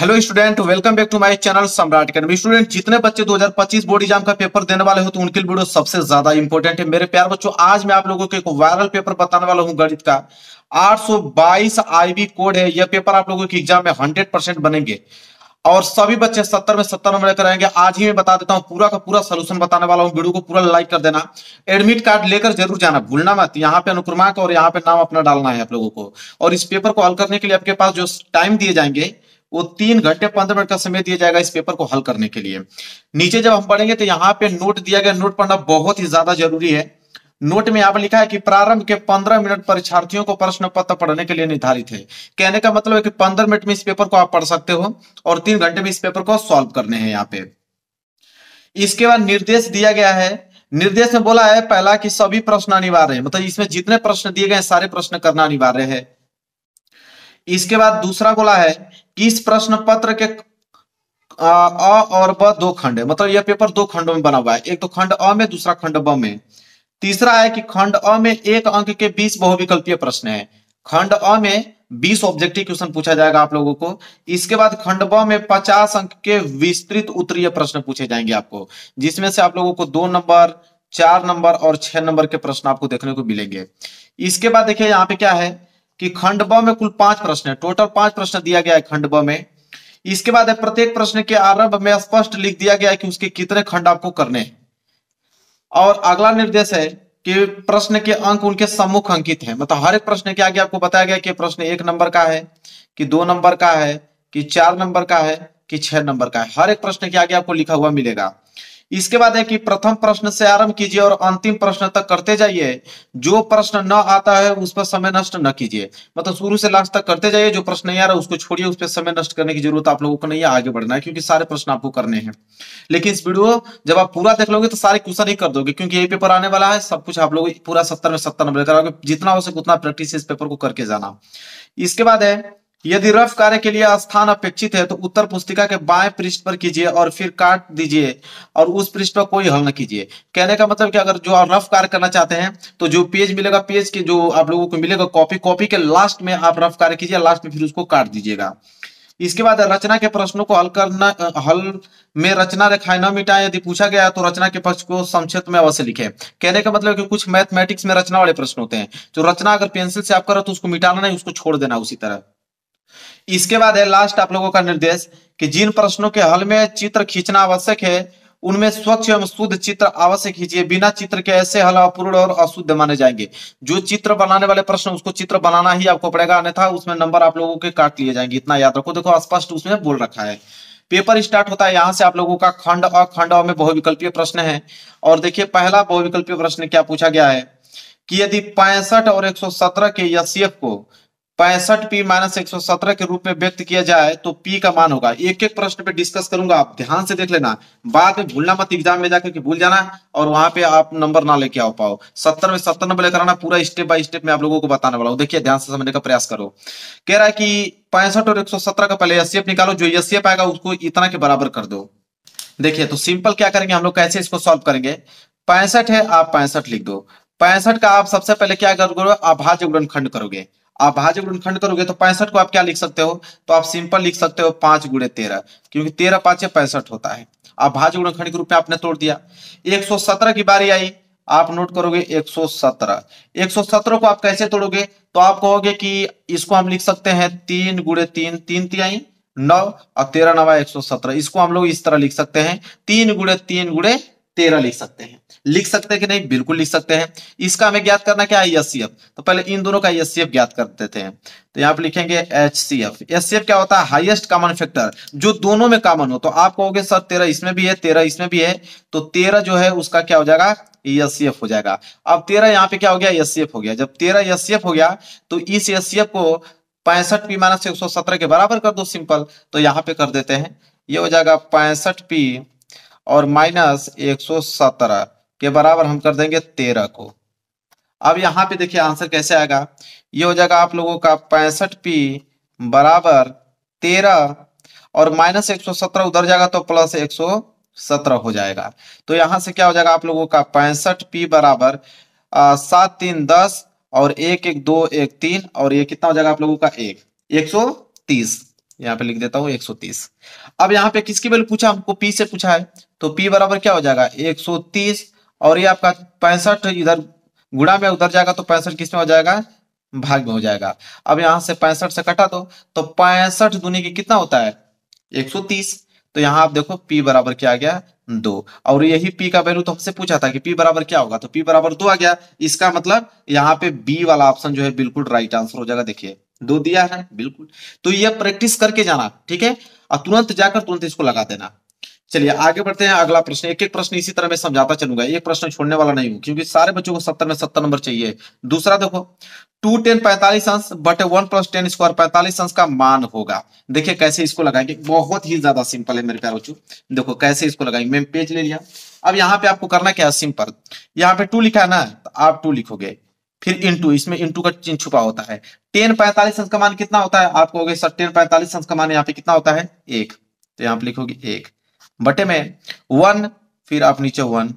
hello student welcome back to my channel Samrat academy student जितने बच्चे 2025 board exam का paper देने वाले हो तो उनके लिए वीडियो सबसे ज्यादा इंपॉर्टेंट है मेरे प्यार बच्चों आज मैं आप लोगों को एक वायरल पेपर बताने वाला हूं गणित का 822 आईबी कोड है यह पेपर आप लोगों के एग्जाम में हंड्रेड परसेंट बनेंगे और सभी बच्चे सत्तर में सत्तर नंबर लेकर आएंगे आज ही मैं बता देता हूँ पूरा का पूरा सोल्यूशन बताने वाला हूँ वीडियो को पूरा लाइक कर देना एडमिट कार्ड लेकर जरूर जाना भूलना मत यहाँ पे अनुक्रमांक और यहाँ पे नाम अपना डालना है आप लोगों को और इस पेपर को हल करने के लिए आपके पास जो टाइम दिए जाएंगे वो तीन घंटे पंद्रह मिनट का समय दिया जाएगा इस पेपर को हल करने के लिए नीचे जब हम पढ़ेंगे तो यहाँ पे नोट दिया गया नोट पढ़ना बहुत ही ज्यादा जरूरी है नोट में आपने लिखा है कि प्रारंभ के पंद्रह मिनट परीक्षार्थियों को प्रश्न पत्र पढ़ने के लिए निर्धारित है कहने का मतलब है कि पंद्रह मिनट में इस पेपर को आप पढ़ सकते हो और तीन घंटे में इस पेपर को सॉल्व करने हैं यहाँ पे इसके बाद निर्देश दिया गया है निर्देश में बोला है पहला कि सभी प्रश्न अनिवार्य है मतलब इसमें जितने प्रश्न दिए गए सारे प्रश्न करना अनिवार्य है इसके बाद दूसरा बोला है इस प्रश्न पत्र के अ और ब दो खंड है मतलब यह पेपर दो खंडों में बना हुआ है एक तो खंड अ में दूसरा खंड ब में तीसरा है कि खंड अ में एक अंक के बीस बहुविकल्पीय प्रश्न है खंड अ में बीस ऑब्जेक्टिव क्वेश्चन पूछा जाएगा आप लोगों को इसके बाद खंड ब में पचास अंक के विस्तृत उत्तरीय प्रश्न पूछे जाएंगे आपको जिसमें से आप लोगों को दो नंबर चार नंबर और छह नंबर के प्रश्न आपको देखने को मिलेंगे इसके बाद देखिए यहाँ पे क्या है कि खंड ब में कुल पांच प्रश्न है टोटल पांच प्रश्न दिया गया है खंड ब में इसके बाद प्रत्येक प्रश्न के आरंभ में स्पष्ट लिख दिया गया है कि उसके कितने खंड आपको करने हैं और अगला निर्देश है कि प्रश्न के अंक उनके सम्मुख अंकित है मतलब हर एक प्रश्न के आगे आपको बताया गया कि प्रश्न एक नंबर का है कि दो नंबर का है कि चार नंबर का है कि छह नंबर का है हर एक प्रश्न के आगे आपको लिखा हुआ मिलेगा इसके बाद है कि प्रथम प्रश्न से आरंभ कीजिए और अंतिम प्रश्न तक करते जाइए जो प्रश्न न आता है उस पर समय नष्ट न कीजिए मतलब शुरू से लास्ट तक करते जाइए जो प्रश्न नहीं आ रहा उसको छोड़िए उस पर समय नष्ट करने की जरूरत आप लोगों को नहीं है आगे बढ़ना है क्योंकि सारे प्रश्न आपको करने हैं लेकिन इस वीडियो जब आप पूरा देख लोगे तो सारे क्वेश्चन ही कर दोगे क्योंकि ये पेपर आने वाला है सब कुछ आप लोग पूरा सत्तर में सत्तर नंबर कराओगे जितना हो सके उतना प्रैक्टिस इस पेपर को करके जाना इसके बाद है यदि रफ कार्य के लिए स्थान अपेक्षित है तो उत्तर पुस्तिका के बाएं पृष्ठ पर कीजिए और फिर काट दीजिए और उस पृष्ठ पर कोई हल न कीजिए कहने का मतलब कि अगर जो आप रफ कार्य करना चाहते हैं तो जो पेज मिलेगा पेज के जो आप लोगों को मिलेगा कॉपी कॉपी के लास्ट में आप रफ कार्य कीजिए लास्ट में फिर उसको काट दीजिएगा इसके बाद रचना के प्रश्नों को हल करना हल में रचना रेखाएं न मिटाएं यदि पूछा गया तो रचना के पक्ष को संक्षिप्त में अवश्य लिखें कहने का मतलब कि कुछ मैथमेटिक्स में रचना वाले प्रश्न होते हैं जो रचना अगर पेंसिल से आप करो तो उसको मिटाना नहीं उसको छोड़ देना उसी तरह इसके बाद है लास्ट आप लोगों का निर्देश कि जिन प्रश्नों के हल में चित्र खींचना आवश्यक है उनमें स्वच्छ एवं शुद्ध चित्र आवश्यक खींचिए बिना चित्र के ऐसे हल अपूर्ण और अशुद्ध माने जाएंगे जो चित्र बनाने वाले प्रश्न उसको चित्र बनाना ही आपको पड़ेगा अन्यथा उसमें नंबर आप लोगों के काट लिए जाएंगे इतना याद रखो देखो स्पष्ट उसमें बोल रखा है पेपर स्टार्ट होता है यहाँ से आप लोगों का खंड और खंड में बहुविकल्पीय प्रश्न है और देखिए पहला बहुविकल्पीय प्रश्न क्या पूछा गया है कि यदि पैंसठ और 117 के एससीएफ को पैंसठ पी माइनस एक सौ सत्रह के रूप में व्यक्त किया जाए तो पी का मान होगा एक एक प्रश्न पे डिस्कस करूंगा आप ध्यान से देख लेना बाद में भूलना मत एग्जाम में जाकर के भूल जाना और वहां पे आप नंबर ना लेके आ पाओ सत्तर में सत्तर नंबर लेकर आना पूरा स्टेप बाय स्टेप में आप लोगों को बताने वाला हूँ देखिए ध्यान से समझने का प्रयास करो कह रहा है कि पैंसठ और एक का पहले एस निकालो जो एस आएगा उसको इतना के बराबर कर दो देखिये तो सिंपल क्या करेंगे हम लोग कैसे इसको सॉल्व करेंगे पैंसठ है आप पैंसठ लिख दो पैंसठ का आप सबसे पहले क्या करोगे अभाज्य गुणनखंड करोगे आप भाज्य गुणखंड करोगे तो पैंसठ को आप क्या लिख सकते हो तो आप सिंपल लिख सकते हो पांच गुड़े तेरह क्योंकि तेरह पांच पैंसठ होता है आप भाज्य गुणखंड के रूप में आपने तोड़ दिया 117 की बारी आई आप नोट करोगे 117 117 को आप कैसे तोड़ोगे तो आप कहोगे कि इसको हम लिख सकते हैं तीन गुड़े तीन तीन तिहाई नौ और तेरह नवा एक सौ सत्रह इसको हम लोग इस तरह लिख सकते हैं तीन गुड़े तीन गुड़े तेरह लिख सकते हैं लिख सकते हैं कि नहीं बिल्कुल लिख सकते हैं इसका हमें ज्ञात करना क्या है एस तो पहले इन दोनों का एस ज्ञात करते थे तो यहाँ पे लिखेंगे एच सी एफ एस क्या होता है हाइएस्ट कॉमन फैक्टर जो दोनों में कॉमन हो तो आप कहोगे सर तेरह इसमें भी है तेरह इसमें भी है तो तेरह जो है उसका क्या हो जाएगा एस हो जाएगा अब तेरह यहाँ पे क्या हो गया एस हो गया जब तेरह एस हो गया तो इस एस को पैंसठ पी माइनस एक के बराबर कर दो सिंपल तो यहाँ पे कर देते हैं ये हो जाएगा पैंसठ पी और माइनस एक सौ सत्रह के बराबर हम कर देंगे तेरह को अब यहाँ पे देखिए आंसर कैसे आएगा ये हो जाएगा आप लोगों का पैंसठ पी बराबर तेरह और माइनस एक सौ सत्रह उधर जाएगा तो प्लस एक सौ सत्रह हो जाएगा तो यहाँ से क्या हो जाएगा आप लोगों का पैंसठ पी बराबर सात तीन दस और एक एक दो एक तीन और ये कितना हो जाएगा आप लोगों का एक एक सौ तीस यहाँ पे लिख देता हूँ एक सौ तीस अब यहाँ पे किसकी वैल्यू पूछा हमको पी से पूछा है तो पी बराबर क्या हो जाएगा 130 और ये आपका पैंसठ इधर गुड़ा में उधर जाएगा तो पैंसठ किस में हो जाएगा भाग में हो जाएगा अब यहां से पैंसठ से कटा दो तो पैंसठ दूनी की कितना होता है 130 तो यहाँ आप देखो p बराबर क्या आ गया दो और यही p का वैल्यू तो हमसे पूछा था कि p बराबर क्या होगा तो p बराबर दो आ गया इसका मतलब यहाँ पे बी वाला ऑप्शन जो है बिल्कुल राइट आंसर हो जाएगा देखिए दो दिया है बिल्कुल तो यह प्रैक्टिस करके जाना ठीक है और तुरंत जाकर तुरंत इसको लगा देना चलिए आगे बढ़ते हैं अगला प्रश्न एक एक प्रश्न इसी तरह मैं समझाता चलूंगा एक प्रश्न छोड़ने वाला नहीं हूं क्योंकि सारे बच्चों को सत्तर में सत्तर नंबर चाहिए दूसरा देखो टू टेन पैंतालीस अंश but one plus tan square पैंतालीस अंश का मान होगा देखिए कैसे इसको लगाएंगे बहुत ही ज्यादा सिंपल है मेरे प्यार बच्चों देखो कैसे इसको लगाएंगे मैं पेज ले लिया अब यहाँ पे आपको करना क्या है सिंपल यहाँ पे टू लिखा है ना तो आप टू लिखोगे फिर इंटू इसमें इंटू का चिन्ह छुपा होता है टेन पैंतालीस अंश का मान कितना होता है आप कहोगे सर टेन पैंतालीस अंश का मान यहाँ पे कितना होता है एक तो यहाँ पे लिखोगे एक बटे में वन फिर आप नीचे वन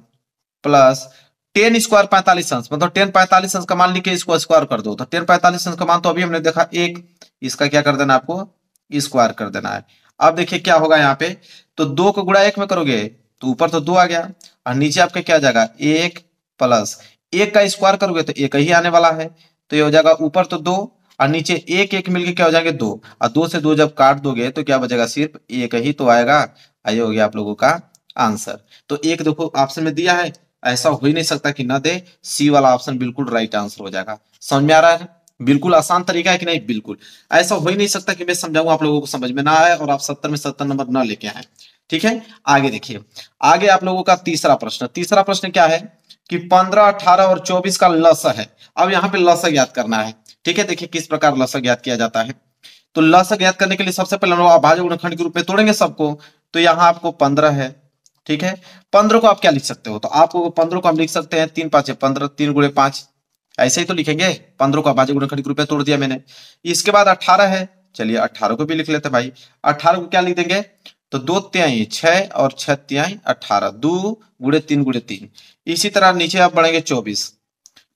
प्लस टेन स्क्वायर पैंतालीस अंश मतलब टेन पैंतालीस अंश का मान लिखे इसको स्क्वायर कर दो तो टेन पैंतालीस अंश का मान तो अभी हमने देखा एक इसका क्या कर देना आपको स्क्वायर कर देना है अब देखिए क्या होगा यहाँ पे तो दो को गुड़ा एक में करोगे तो ऊपर तो दो आ गया और नीचे आपके क्या आ जाएगा एक प्लस एक का स्क्वायर करोगे तो एक ही आने वाला है तो ये हो जाएगा ऊपर तो दो और नीचे एक एक मिलके क्या हो जाएंगे दो और दो से दो जब काट दोगे तो क्या बचेगा सिर्फ एक ही तो आएगा आइए हो गया आप लोगों का आंसर तो एक देखो ऑप्शन में दिया है ऐसा हो ही नहीं सकता कि ना दे सी वाला ऑप्शन बिल्कुल राइट आंसर हो जाएगा समझ में आ रहा है बिल्कुल आसान तरीका है कि नहीं बिल्कुल ऐसा हो ही नहीं सकता कि मैं समझाऊं आप लोगों को समझ में ना आए और आप सत्तर में सत्तर नंबर ना लेके आए ठीक है आगे देखिए आगे आप लोगों का तीसरा प्रश्न तीसरा प्रश्न क्या है कि पंद्रह अठारह और चौबीस का लस है अब यहाँ पे लस याद करना है ठीक है देखिए किस प्रकार लसक ज्ञात किया जाता है तो लसक ज्ञात करने के लिए सबसे पहले हम लोग गुणखंड के रूप में तोड़ेंगे सबको तो यहाँ आपको पंद्रह है ठीक है पंद्रह को आप क्या लिख सकते हो तो आपको पंद्रह को हम लिख सकते हैं तीन पांच पंद्रह तीन गुड़े पांच ऐसे ही तो लिखेंगे पंद्रह को अभाज्य गुणखंड के रूप में तोड़ दिया मैंने इसके बाद अठारह है चलिए अठारह को भी लिख लेते भाई अठारह को क्या लिख देंगे तो दो त्याई छह और छह त्याई अठारह दो गुड़े तीन गुड़े तीन इसी तरह नीचे आप बढ़ेंगे चौबीस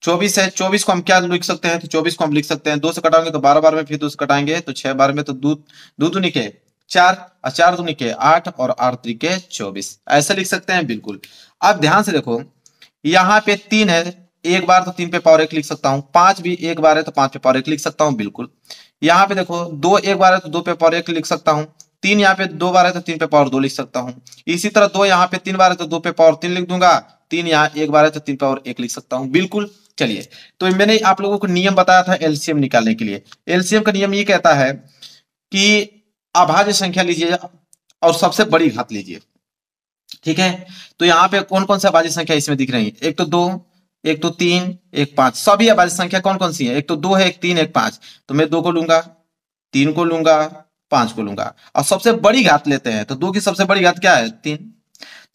चौबीस है चौबीस को हम क्या लिख सकते हैं तो चौबीस को हम लिख सकते हैं दो से कटाएंगे तो बारह बार में फिर दो से कटाएंगे तो छह बार में तो दो दो निके के चार और चार दो निके आठ और आठ त्री चौबीस ऐसे लिख सकते हैं बिल्कुल अब ध्यान से देखो यहाँ पे तीन है एक बार तो तीन पे पावर एक लिख सकता हूँ पांच भी एक बार है तो पांच पे पावर एक लिख सकता हूँ बिल्कुल यहाँ पे देखो दो एक बार है तो दो पे पावर एक लिख सकता हूँ तीन यहाँ पे दो बार है तो तीन पे पावर दो लिख सकता हूँ इसी तरह दो यहाँ पे तीन बार है तो दो पे पावर तीन लिख दूंगा तीन यहाँ एक बार है तो तीन पे पावर एक लिख सकता हूँ बिल्कुल चलिए तो मैंने आप लोगों को नियम बताया था एलसीएम निकालने के लिए एलसीएम का नियम ये कहता है कि अभाज्य संख्या लीजिए और सबसे बड़ी घात लीजिए ठीक है तो यहाँ पे कौन कौन सा अभाज्य संख्या इसमें दिख रही है एक तो दो एक तो तीन एक पांच सभी अभाज्य संख्या कौन कौन सी है एक तो दो है एक तीन एक पांच तो मैं दो को लूंगा तीन को लूंगा पांच को लूंगा और सबसे बड़ी घात लेते हैं तो दो की सबसे बड़ी घात क्या है तीन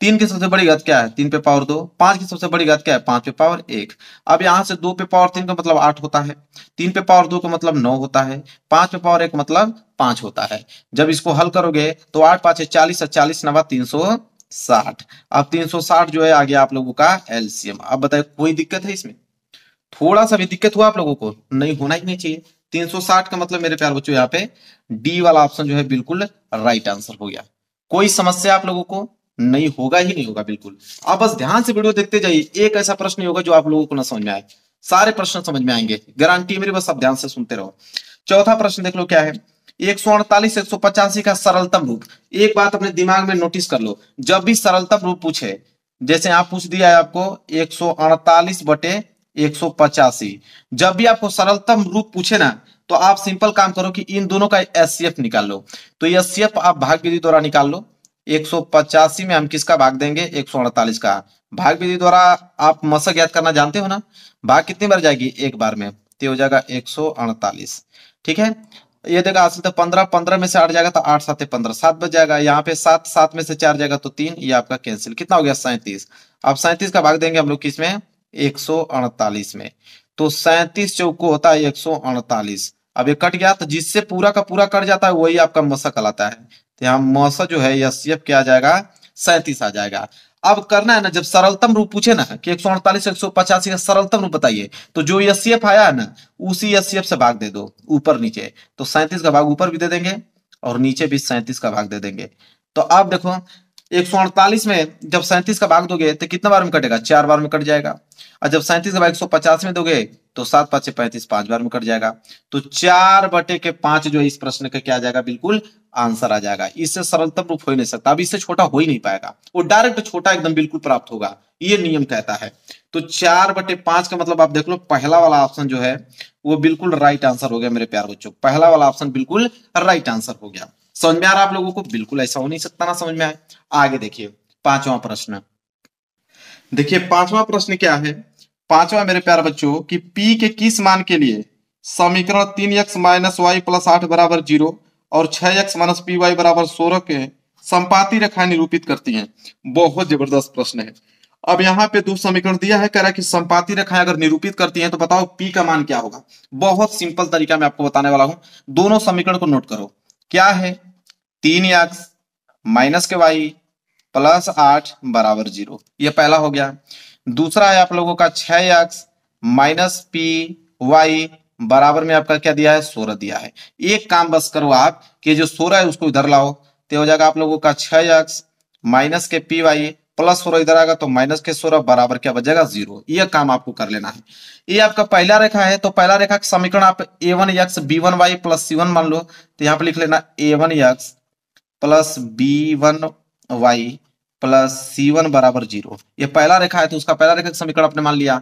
तीन की सबसे बड़ी घात क्या है तीन पे पावर दो पांच की सबसे बड़ी घात क्या है पांच पे पावर एक अब यहाँ से दो पे पावर तीन का मतलब आठ होता है तीन पे पावर दो का मतलब नौ होता है पांच पे पावर एक मतलब पांच होता है जब इसको हल करोगे तो आठ पांच चालीस चालीस नवा तीन सौ साठ अब तीन सौ साठ जो है आ गया आप लोगों का एलसीएम अब बताए कोई दिक्कत है इसमें थोड़ा सा भी दिक्कत हुआ आप लोगों को नहीं होना ही नहीं चाहिए 360 का मतलब मेरे प्यार बच्चों यहाँ पे डी वाला ऑप्शन जो है बिल्कुल राइट आंसर हो गया कोई समस्या आप लोगों को नहीं होगा ही नहीं होगा बिल्कुल आप बस ध्यान से वीडियो देखते जाइए एक ऐसा प्रश्न होगा जो आप लोगों को ना समझ में आए सारे प्रश्न समझ में आएंगे गारंटी मेरी बस आप ध्यान से सुनते रहो चौथा प्रश्न देख लो क्या है एक सौ अड़तालीस एक सौ पचासी का सरलतम रूप एक बात अपने दिमाग में नोटिस कर लो जब भी सरलतम रूप पूछे जैसे आप पूछ दिया है आपको एक सौ अड़तालीस बटे एक सौ पचासी जब भी आपको सरलतम रूप पूछे ना तो आप सिंपल काम करो कि इन दोनों का एस निकाल लो तो एस आप भाग विधि द्वारा निकाल लो एक में हम किसका भाग देंगे एक का भाग विधि द्वारा आप मशक याद करना जानते हो ना भाग कितनी बार जाएगी एक बार में तो हो जाएगा एक ठीक है ये देखा असल तो पंद्रह पंद्रह में से आठ जाएगा तो आठ सात पंद्रह सात बज जाएगा यहाँ पे सात सात में से चार जाएगा तो तीन ये आपका कैंसिल कितना हो गया सैंतीस अब सैंतीस का भाग देंगे हम लोग किस में एक में तो सैंतीस चौको होता है एक अब ये कट गया तो जिससे पूरा का पूरा कट जाता है वही आपका मशक कहलाता है तो यहाँ मौसा जो है एससीएफ क्या आ जाएगा सैंतीस आ जाएगा अब करना है ना जब सरलतम रूप पूछे ना कि एक सौ अड़तालीस एक सौ पचासी का सरलतम रूप बताइए तो जो एस आया है ना उसी एस से भाग दे दो ऊपर नीचे तो सैंतीस का भाग ऊपर भी दे देंगे और नीचे भी सैंतीस का भाग दे देंगे तो अब देखो एक सौ अड़तालीस में जब सैंतीस का भाग दोगे तो कितना बार में कटेगा चार बार में कट जाएगा और जब सैंतीस का भाग एक सौ पचास में दोगे तो सात पांच से पैंतीस पांच बार में कट जाएगा तो चार बटे के पांच जो इस प्रश्न का क्या आ जाएगा बिल्कुल आंसर आ जाएगा इससे सरलतम रूप हो ही नहीं सकता अब इससे छोटा हो ही नहीं पाएगा वो डायरेक्ट छोटा एकदम बिल्कुल प्राप्त होगा ये नियम कहता है तो चार बटे पांच का मतलब आप देख लो पहला वाला ऑप्शन जो है वो बिल्कुल राइट आंसर हो गया मेरे प्यार बच्चों पहला वाला ऑप्शन बिल्कुल राइट आंसर हो गया समझ में आ रहा आप लोगों को बिल्कुल ऐसा हो नहीं सकता ना समझ में आए आगे देखिए पांचवा प्रश्न देखिए पांचवा प्रश्न क्या है पांचवा मेरे प्यार बच्चों कि p के किस मान के लिए समीकरण तीन एक्स माइनस वाई प्लस आठ बराबर जीरो और छह एक्स माइनस पी वाई बराबर सोलह के संपाति रेखाएं निरूपित करती हैं बहुत जबरदस्त प्रश्न है अब यहाँ पे दो समीकरण दिया है कह रहा है कि संपाति रेखाएं अगर निरूपित करती हैं तो बताओ पी का मान क्या होगा बहुत सिंपल तरीका मैं आपको बताने वाला हूं दोनों समीकरण को नोट करो क्या है तीन x minus k y plus आठ बराबर जीरो पहला हो गया दूसरा है आप लोगों का छह एक्स माइनस पी वाई बराबर में आपका क्या दिया है सोलह दिया है एक काम बस करो आप कि जो सोलह है उसको इधर लाओ तो हो जाएगा आप लोगों का छह x minus k p y plus सोलह इधर आएगा तो माइनस के सोलह बराबर क्या जाएगा जीरो ये काम आपको कर लेना है ये आपका पहला रेखा है तो पहला रेखा का समीकरण आप a one x b one y plus c one मान लो तो यहाँ पर लिख लेना a one x plus b one y plus c one बराबर जीरो ये पहला रेखा है तो उसका पहला रेखा समीकरण आपने मान लिया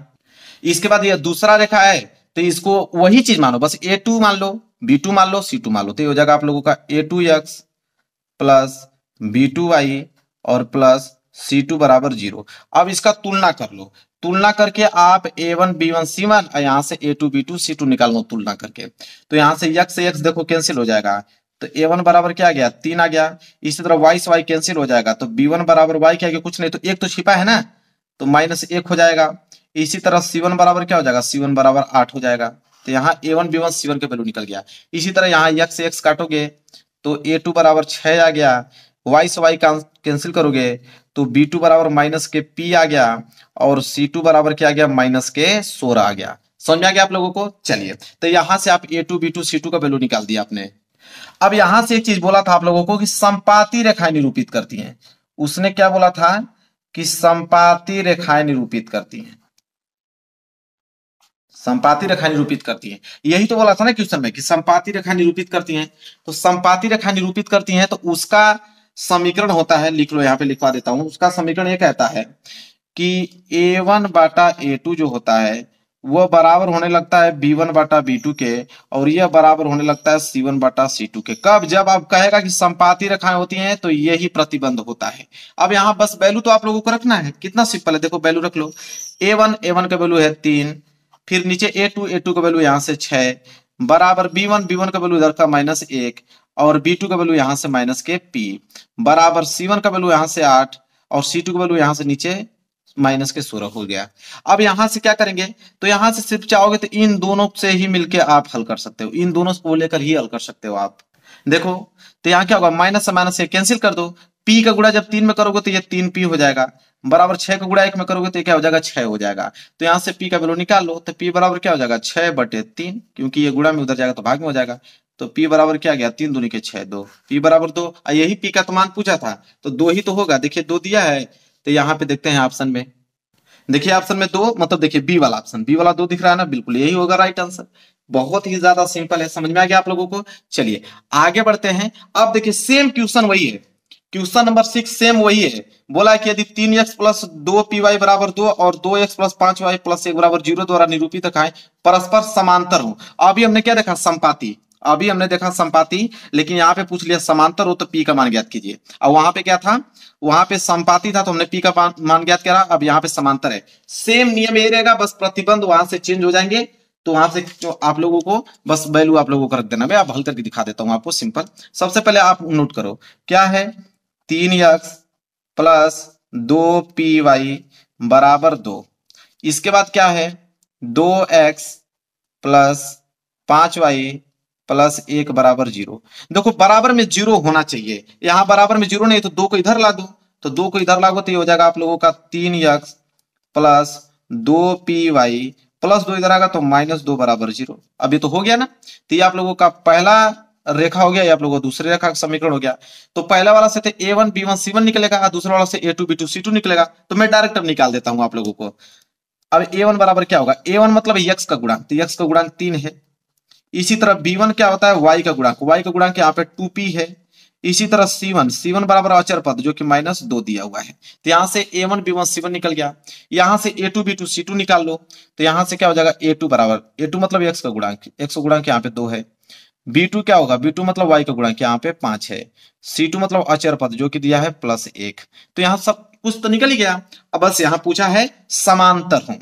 इसके बाद यह दूसरा रेखा है तो इसको वही चीज मान लो बस ए टू मान लो बी टू मान लो सी टू मान लो तो ये हो जाएगा आप लोगों का a two x plus b two y और प्लस सी टू बराबर जीरो अब इसका तुलना कर लो तुलना करके आप a one b one c one यहां से a two b two c two निकाल लो तुलना करके तो यहां से यक्स से यक्स देखो कैंसिल हो जाएगा तो ए वन बराबर क्या आ गया तीन आ गया इसी तरह वाई से वाई कैंसिल हो जाएगा तो बी वन बराबर वाई क्या गया कुछ नहीं तो एक तो छिपा है ना तो माइनस एक हो जाएगा इसी तरह सी वन बराबर क्या हो जाएगा सी वन बराबर आठ हो जाएगा तो यहाँ a one b one c one के वैल्यू निकल गया इसी तरह यहाँ एक से एक्स काटोगे तो ए टू बराबर छ आ गया वाई से वाई कैंसिल करोगे तो बी टू बराबर माइनस के पी आ गया और सी टू बराबर क्या आ गया माइनस के सोलह आ गया समझ आ गया आप लोगों को चलिए तो यहाँ से आप a two b two c two का वैल्यू निकाल दिया आपने अब यहां से एक चीज बोला था आप लोगों को कि संपाति रेखाएं निरूपित करती हैं उसने क्या बोला था कि संपाति रेखाएं निरूपित करती हैं संपाति रेखा निरूपित करती है यही तो बोला था ना क्वेश्चन में कि संपाति रेखा निरूपित करती हैं तो संपाति रेखा निरूपित करती हैं तो उसका समीकरण होता है लिख लो यहाँ पे लिखवा देता हूं उसका समीकरण ये कहता है कि ए वन बाटा ए टू जो होता है वह बराबर होने लगता है बी वन बाटा बी टू के और यह बराबर होने लगता है सी वन बाटा सी टू के कब जब आप कहेगा कि संपाती रेखाएं होती हैं तो यही प्रतिबंध होता है अब यहाँ बस वैल्यू तो आप लोगों को रखना है कितना सिंपल है देखो वैल्यू रख लो ए वन ए वन का वैल्यू है तीन फिर नीचे ए टू ए टू का वैल्यू यहाँ से छह बराबर बी वन बी वन का वैल्यू इधर का माइनस एक और बी टू का वैल्यू यहाँ से माइनस के पी बराबर सी वन का वैल्यू यहाँ से आठ और सी टू का वैल्यू यहाँ से नीचे माइनस के सोलह हो गया अब यहां से क्या करेंगे तो यहां से सिर्फ चाहोगे तो इन दोनों से ही मिलके आप हल कर सकते हो इन दोनों को लेकर ही हल कर सकते हो आप देखो तो यहाँ क्या होगा माइनस से माइनस से कैंसिल कर दो पी का गुड़ा जब तीन में करोगे तो ये तीन पी हो जाएगा बराबर छह का गुड़ा एक में करोगे तो क्या हो जाएगा छह हो जाएगा तो यहाँ से पी का वैल्यू निकाल लो तो पी बराबर क्या हो जाएगा छह बटे तीन क्योंकि ये गुड़ा में उधर जाएगा तो भाग में हो जाएगा तो पी बराबर क्या गया तीन दूनी के छह दो पी बराबर दो यही पी का तो मान पूछा था तो दो ही तो होगा देखिए दो दिया है तो यहाँ पे देखते हैं ऑप्शन में देखिए ऑप्शन में दो मतलब देखिए बी वाला ऑप्शन बी वाला दो दिख रहा है ना बिल्कुल यही होगा राइट आंसर बहुत ही ज्यादा सिंपल है समझ में आ गया आप लोगों को चलिए आगे बढ़ते हैं अब देखिए सेम क्वेश्चन वही है क्वेश्चन नंबर सिक्स सेम वही है बोला कि यदि तीन एक्स प्लस दो पी वाई बराबर दो और दो एक्स प्लस पांच वाई प्लस एक बराबर जीरो द्वारा निरूपित कहा परस्पर समांतर हो अभी हमने क्या देखा संपाति अभी हमने देखा संपाति लेकिन यहाँ पे पूछ लिया समांतर हो तो पी का मान ज्ञात कीजिए अब वहां पे क्या था वहां पे संपाति था तो हमने पी का मान ज्ञात करा अब यहाँ पे समांतर है सेम नियम ये रहेगा बस प्रतिबंध वहां से चेंज हो जाएंगे तो वहां से जो आप लोगों को बस वैल्यू आप लोगों को रख देना मैं आप हल करके दिखा देता हूँ आपको सिंपल सबसे पहले आप नोट करो क्या है तीन यक्स प्लस दो पी वाई बराबर दो इसके बाद क्या है दो एक्स प्लस पांच वाई प्लस एक बराबर जीरो देखो बराबर में जीरो होना चाहिए यहाँ बराबर में जीरो नहीं तो दो को इधर ला दो तो दो को इधर लागो तो ये हो जाएगा आप लोगों का तीन यक्स प्लस दो पी वाई प्लस दो इधर आएगा तो माइनस दो बराबर जीरो अभी तो हो गया ना तो ये आप लोगों का पहला रेखा हो गया ये आप लोगों का दूसरे रेखा का समीकरण हो गया तो पहला वाला से a one b one c one निकलेगा दूसरा वाला से a two b two c two निकलेगा तो मैं डायरेक्ट अब निकाल देता हूँ आप लोगों को अब ए वन बराबर क्या होगा ए वन मतलब यक्स का गुणांक तो यक्स का गुणांक तीन है इसी तरह बी वन क्या होता है वाई का गुणांक वाई का गुणांक यहाँ पे टू पी है इसी तरह सी वन सी वन बराबर अचर पद जो कि माइनस दो दिया हुआ है तो यहाँ से a one b one c one निकल गया यहाँ से a two b two c two निकाल लो तो यहाँ से क्या हो जाएगा ए टू बराबर ए टू मतलब एक्स का गुणांक एक्स का गुणांक यहाँ पे दो है बी टू क्या होगा बी टू मतलब वाई का गुणांक यहाँ पे पांच है सी टू मतलब अचर पद जो कि दिया है प्लस एक तो यहाँ सब कुछ तो निकल ही गया अब बस यहाँ पूछा है समांतर हूं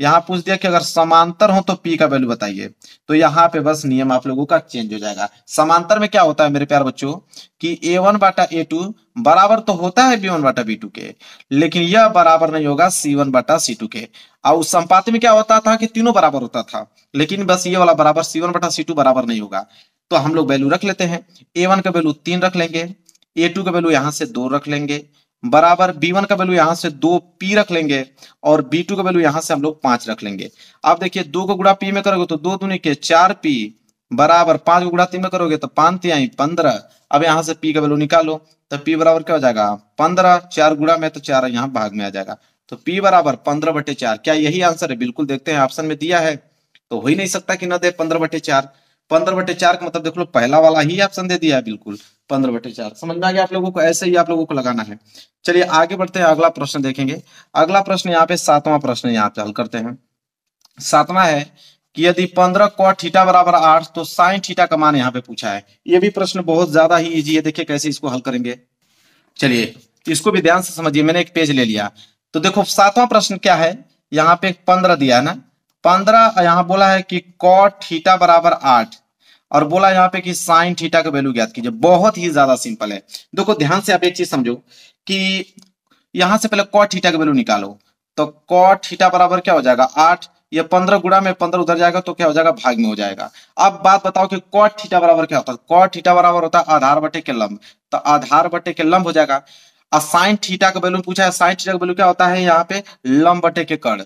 यहाँ पूछ दिया कि अगर समांतर हो तो पी का वैल्यू बताइए तो यहाँ पे बस नियम आप लोगों का चेंज हो जाएगा समांतर में क्या होता है मेरे प्यार बच्चों कि ए वन बाटा ए टू बराबर तो होता है बी वन बाटा बी टू के लेकिन यह बराबर नहीं होगा सी वन बाटा सी टू के और उस संपात में क्या होता था कि तीनों बराबर होता था लेकिन बस ये वाला बराबर सी वन बटा सी टू बराबर नहीं होगा तो हम लोग वैल्यू रख लेते हैं ए वन का वैल्यू तीन रख लेंगे ए टू का वैल्यू यहाँ से दो रख लेंगे बराबर वन का वैल्यू यहां से दो पी रख लेंगे और टू का वैल्यू यहां से हम लोग पांच रख लेंगे अब देखिए दो को गुड़ा पी में करोगे तो दो दूनी के चार पी बराबर पांच को गुड़ा तीन में करोगे तो पांच आई पंद्रह अब यहां से पी का वैल्यू निकालो तो पी बराबर क्या हो जाएगा पंद्रह चार गुड़ा में तो चार यहाँ भाग में आ जाएगा तो पी बराबर पंद्रह बटे चार क्या यही आंसर है बिल्कुल देखते हैं ऑप्शन में दिया है तो हो ही नहीं सकता कि न दे पंद्रह बटे चार पंद्रह बटे चार का मतलब देख लो पहला वाला ही ऑप्शन दे दिया है बिल्कुल पंद्रह बटे चार समझ में आ गया आप लोगों को ऐसे ही आप लोगों को लगाना है चलिए आगे बढ़ते हैं अगला प्रश्न देखेंगे अगला प्रश्न यहाँ पे सातवां प्रश्न यहाँ पे हल करते हैं सातवां है कि यदि पंद्रह कॉट थीटा बराबर आठ तो साइन थीटा का मान यहाँ पे पूछा है ये भी प्रश्न बहुत ज्यादा ही इजी है देखिए कैसे इसको हल करेंगे चलिए इसको भी ध्यान से समझिए मैंने एक पेज ले लिया तो देखो सातवां प्रश्न क्या है यहाँ पे पंद्रह दिया है ना पंद्रह यहाँ बोला है कि कॉट थीटा बराबर आठ और बोला यहाँ पे कि साइन थीटा का वैल्यू ज्ञात कीजिए बहुत ही ज्यादा सिंपल है देखो ध्यान से आप एक चीज समझो कि यहां से पहले कॉट थीटा का वैल्यू निकालो तो कॉट थीटा बराबर क्या हो जाएगा आठ ये पंद्रह गुड़ा में पंद्रह उधर जाएगा तो क्या हो जाएगा भाग में हो जाएगा अब बात बताओ कि कॉट थीटा बराबर क्या होता है कॉट थीटा बराबर होता है आधार बटे के लंब तो आधार बटे के लंब हो जाएगा और साइन थीटा का वैल्यू पूछा है साइन थीटा का वैल्यू क्या होता है यहाँ पे लंब बटे के कर्ण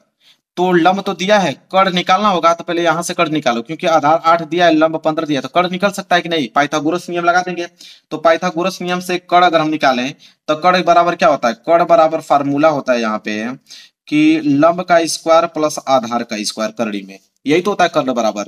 तो लंब तो दिया है कर निकालना होगा तो पहले यहां से कर निकालो क्योंकि आधार आठ दिया है लंब पंद्रह दिया तो कर निकल सकता है कि नहीं पाइथागोरस नियम लगा देंगे तो पाइथागोरस नियम से कड़ अगर हम निकालें तो कड़ बराबर क्या होता है कर्ण बराबर फार्मूला होता है यहाँ पे कि लंब का स्क्वायर प्लस आधार का स्क्वायर करड़ी में यही तो होता है कर्ण बराबर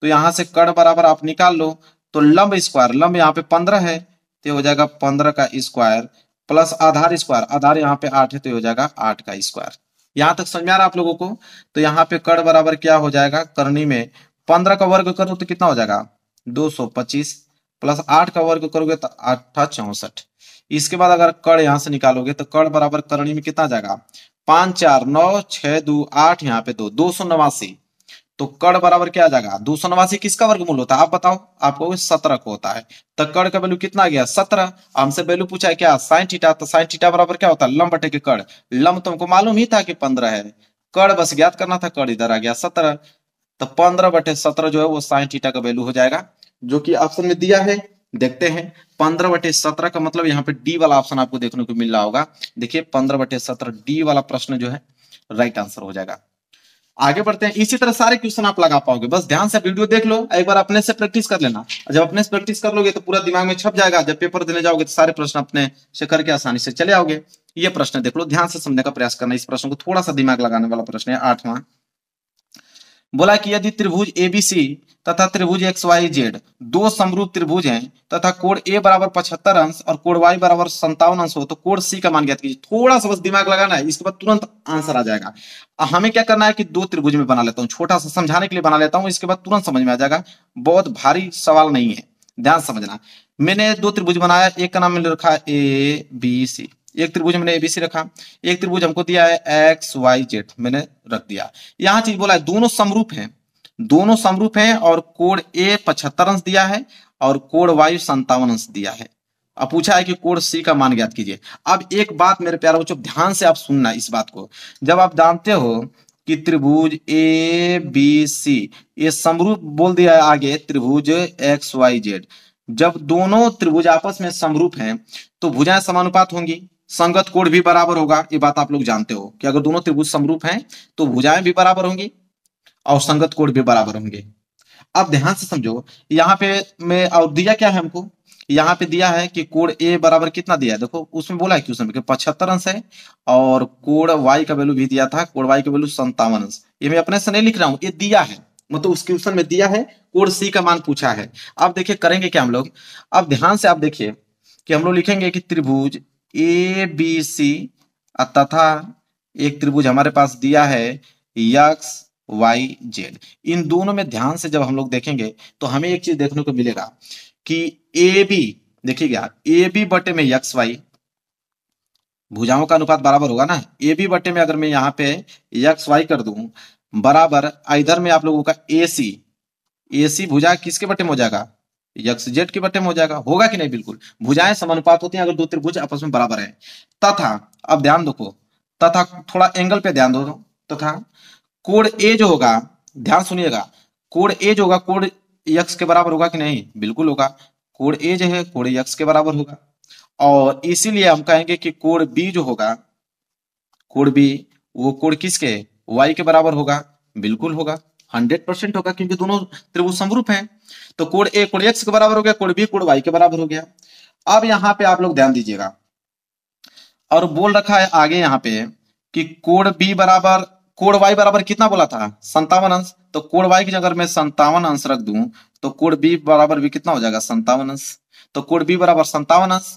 तो यहां से कड़ बराबर आप निकाल लो तो लंब स्क्वायर लंब यहाँ पे पंद्रह है तो हो जाएगा पंद्रह का स्क्वायर प्लस आधार स्क्वायर आधार यहाँ पे आठ है तो हो जाएगा आठ का स्क्वायर यहां तक समझ में आ रहा आप लोगों को तो यहाँ पे कर बराबर क्या हो जाएगा करनी में पंद्रह का वर्ग करो तो कितना हो जाएगा दो सौ पच्चीस प्लस आठ का वर्ग करोगे तो आठ चौसठ इसके बाद अगर कड़ यहां से निकालोगे तो कड़ बराबर करणी में कितना जाएगा पांच चार नौ छह दो आठ यहाँ पे दो दो सौ नवासी तो कड़ बराबर क्या आ जाएगा दो नवासी किसका वर्गमूल होता है आप बताओ आपको सत्रह को होता है तो कड़ का वैल्यू कितना गया सत्रह हमसे वैल्यू पूछा है क्या साइन टीटा तो साइन टीटा बराबर क्या होता है लम बटे के कड़ लम तो हमको मालूम ही था कि पंद्रह है कड़ बस ज्ञात करना था कड़ इधर आ गया सत्रह तो पंद्रह बटे सत्रह जो है वो साइन टीटा का वैल्यू हो जाएगा जो कि ऑप्शन में दिया है देखते हैं पंद्रह बटे सत्रह का मतलब यहाँ पे डी वाला ऑप्शन आपको देखने को मिल रहा होगा देखिए पंद्रह बटे सत्रह डी वाला प्रश्न जो है राइट आंसर हो जाएगा आगे बढ़ते हैं इसी तरह सारे क्वेश्चन आप लगा पाओगे बस ध्यान से वीडियो देख लो एक बार अपने से प्रैक्टिस कर लेना जब अपने से प्रैक्टिस कर लोगे तो पूरा दिमाग में छप जाएगा जब पेपर देने जाओगे तो सारे प्रश्न अपने से करके आसानी से चले आओगे ये प्रश्न देख लो ध्यान से समझने का प्रयास करना इस प्रश्न को थोड़ा सा दिमाग लगाने वाला प्रश्न है आठवां बोला कि यदि त्रिभुज एबीसी तथा त्रिभुज एक्स वाई जेड दो समरूप त्रिभुज हैं तथा कोण ए बराबर पचहत्तर अंश और कोण वाई बराबर संतावन अंश हो तो कोण सी का मान ज्ञात कीजिए थोड़ा सा बस दिमाग लगाना है इसके बाद तुरंत आंसर आ जाएगा हमें क्या करना है कि दो त्रिभुज में बना लेता हूँ छोटा सा समझाने के लिए बना लेता हूँ इसके बाद तुरंत समझ में आ जाएगा बहुत भारी सवाल नहीं है ध्यान समझना मैंने दो त्रिभुज बनाया एक का नाम मैंने रखा ए बी सी एक त्रिभुज मैंने एबीसी रखा एक त्रिभुज हमको दिया है एक्स वाई जेड मैंने रख दिया यहाँ चीज बोला है दोनों समरूप हैं दोनों समरूप हैं और कोड ए पचहत्तर अंश दिया है और कोड वाई संतावन अंश दिया है अब पूछा है कि कोड सी का मान ज्ञात कीजिए अब एक बात मेरे प्यारे बच्चों ध्यान से आप सुनना इस बात को जब आप जानते हो कि त्रिभुज ए बी सी ये समरूप बोल दिया है आगे त्रिभुज एक्स वाई जेड जब दोनों त्रिभुज आपस में समरूप हैं तो भुजाएं समानुपात होंगी संगत कोण भी बराबर होगा ये बात आप लोग जानते हो कि अगर दोनों त्रिभुज समरूप हैं तो भुजाएं भी बराबर होंगी और संगत कोण भी बराबर होंगे अब ध्यान से समझो यहाँ पे मैं और दिया क्या है हमको यहाँ पे दिया है कि कोड ए बराबर कितना दिया है देखो उसमें बोला है क्वेश्चन में पचहत्तर अंश है और कोड वाई का वैल्यू भी दिया था कोड वाई का वैल्यू संतावन अंश ये मैं अपने से नहीं लिख रहा हूँ ये दिया है मतलब उस क्वेश्चन में दिया है कोड सी का मान पूछा है अब देखिए करेंगे क्या हम लोग अब ध्यान से आप देखिए कि हम लोग लिखेंगे कि त्रिभुज ए बी सी तथा एक त्रिभुज हमारे पास दिया है यक्स वाई जेड इन दोनों में ध्यान से जब हम लोग देखेंगे तो हमें एक चीज देखने को मिलेगा कि ए बी देखिएगा ए बी बटे में यक्स वाई भुजाओं का अनुपात बराबर होगा ना ए बी बटे में अगर मैं यहाँ पे यक्स वाई कर दू बराबर इधर में आप लोगों का ए सी ए सी भुजा किसके बटे में हो जाएगा यक्ष जेड के बटे में हो जाएगा होगा कि नहीं बिल्कुल भुजाएं समानुपात होती हैं अगर दो त्रिभुज आपस में बराबर है तथा अब ध्यान दो तथा थोड़ा एंगल पे ध्यान दो तथा कोड ए जो होगा ध्यान सुनिएगा कोड ए जो होगा कोड यक्स के बराबर होगा कि नहीं बिल्कुल होगा कोड ए जो है कोड यक्स के बराबर होगा और इसीलिए हम कहेंगे कि कोड बी जो होगा कोड बी वो कोड किसके वाई के बराबर होगा बिल्कुल होगा हंड्रेड परसेंट होगा क्योंकि दोनों त्रिभुज समरूप हैं तो कोड ए कोड एक्स के बराबर हो गया कोड बी कोड वाई के बराबर हो गया अब यहाँ पे आप लोग ध्यान दीजिएगा और बोल रखा है आगे यहाँ पे कि कोड बी बराबर कोड वाई बराबर कितना बोला था संतावन अंश तो कोड वाई की जगह मैं संतावन अंश रख दू तो कोड बी बराबर भी कितना हो जाएगा संतावन अंश तो कोड बी बराबर संतावन अंश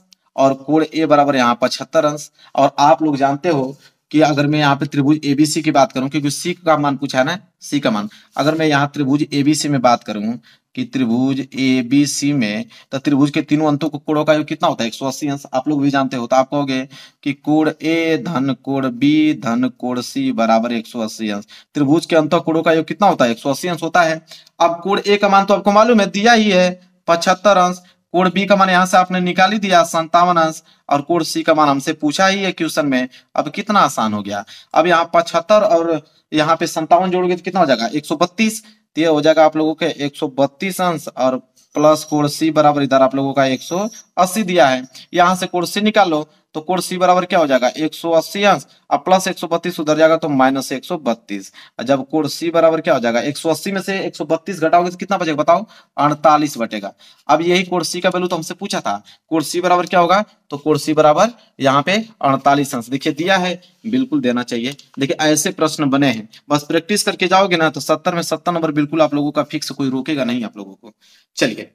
और कोड ए बराबर यहाँ पचहत्तर अंश और आप लोग जानते हो कि अगर मैं यहाँ पे त्रिभुज एबीसी की बात करूं क्योंकि सी का मान पूछा है ना सी का मान अगर मैं यहाँ त्रिभुज एबीसी में बात करूं कि त्रिभुज एबीसी में तो त्रिभुज के तीनों अंतों को कोड़ों का योग कितना होता है एक सौ अस्सी अंश आप लोग भी जानते हो तो आप कहोगे कि कोण ए धन कोण बी धन कोण सी बराबर एक सौ अस्सी अंश त्रिभुज के अंतों कोड़ों का योग कितना होता है एक सौ अस्सी अंश होता है अब कोण ए का मान तो आपको मालूम है दिया ही है पचहत्तर अंश कोड बी का मान यहाँ से आपने निकाल ही दिया संतावन अंश और कोड सी का मान हमसे पूछा ही है क्वेश्चन में अब कितना आसान हो गया अब यहाँ पचहत्तर और यहाँ पे संतावन जोड़ोगे तो कितना हो जाएगा एक सौ बत्तीस तो ये हो जाएगा आप लोगों के एक सौ बत्तीस अंश और प्लस कोड सी बराबर इधर आप लोगों का एक सौ अस्सी दिया है यहाँ से कोड सी निकाल लो तो कोण सी बराबर क्या हो जाएगा एक सौ अस्सी अंश और प्लस एक सौ बत्तीस उधर जाएगा तो माइनस एक सौ बत्तीस जब कोण सी बराबर क्या हो जाएगा एक सौ अस्सी में से एक सौ बत्तीस घटाओगे तो कितना बचेगा बताओ अड़तालीस बटेगा अब यही कोण सी का वैल्यू तो हमसे पूछा था कोण सी बराबर क्या होगा तो कोण सी बराबर यहाँ पे अड़तालीस अंश देखिए दिया है बिल्कुल देना चाहिए देखिए ऐसे प्रश्न बने हैं बस प्रैक्टिस करके जाओगे ना तो सत्तर में सत्तर नंबर बिल्कुल आप लोगों का फिक्स कोई रोकेगा नहीं आप लोगों को चलिए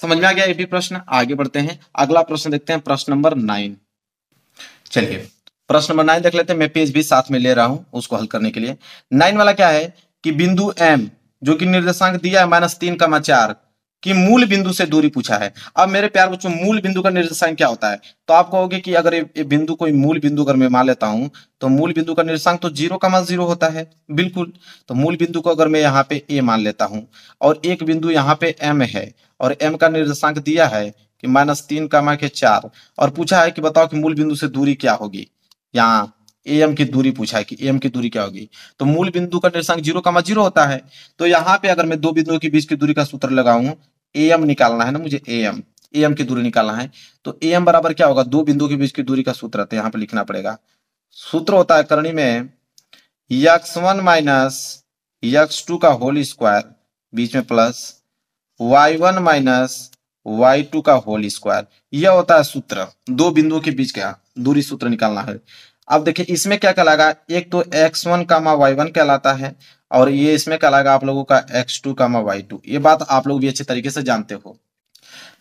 समझ में आ गया ये भी प्रश्न आगे बढ़ते हैं अगला प्रश्न देखते हैं प्रश्न नंबर नाइन चलिए प्रश्न नंबर नाइन देख लेते हैं मैं पेज भी साथ में ले रहा हूं उसको हल करने के लिए नाइन वाला क्या है कि बिंदु एम जो कि निर्देशांक दिया है माइनस तीन का चार की मूल बिंदु से दूरी पूछा है अब मेरे प्यार बच्चों मूल बिंदु का निर्देशांक क्या होता है तो आप कहोगे कि अगर ये बिंदु कोई मूल बिंदु अगर मैं मान लेता हूं तो मूल बिंदु का निर्देशांक तो जीरो कमा जीरो होता है बिल्कुल तो मूल बिंदु को अगर मैं यहाँ पे ए मान लेता हूं और एक बिंदु यहाँ पे एम है और एम का निर्देशांक दिया है कि माइनस तीन कामा के चार और पूछा है कि बताओ कि मूल बिंदु से दूरी क्या होगी यहाँ ए एम की दूरी पूछा है कि ए एम की दूरी क्या होगी तो मूल बिंदु का निर्देशांक जीरो कामा जीरो होता है तो यहाँ पे अगर मैं दो बिंदुओं के बीच की दूरी का सूत्र लगाऊ ए एम निकालना है ना मुझे ए एम ए एम की दूरी निकालना है तो ए एम बराबर क्या होगा दो बिंदु के बीच की दूरी का सूत्र है तो यहाँ पे लिखना पड़ेगा सूत्र होता है करणी में x one minus x two का होल स्क्वायर बीच में plus y one minus y two का होल स्क्वायर यह होता है सूत्र दो बिंदुओं के बीच का दूरी सूत्र निकालना है अब देखिए इसमें क्या कहलाएगा एक तो x one comma y one कहलाता है और ये इसमें कहलाएगा आप लोगों का x two comma y two ये बात आप लोग भी अच्छे तरीके से जानते हो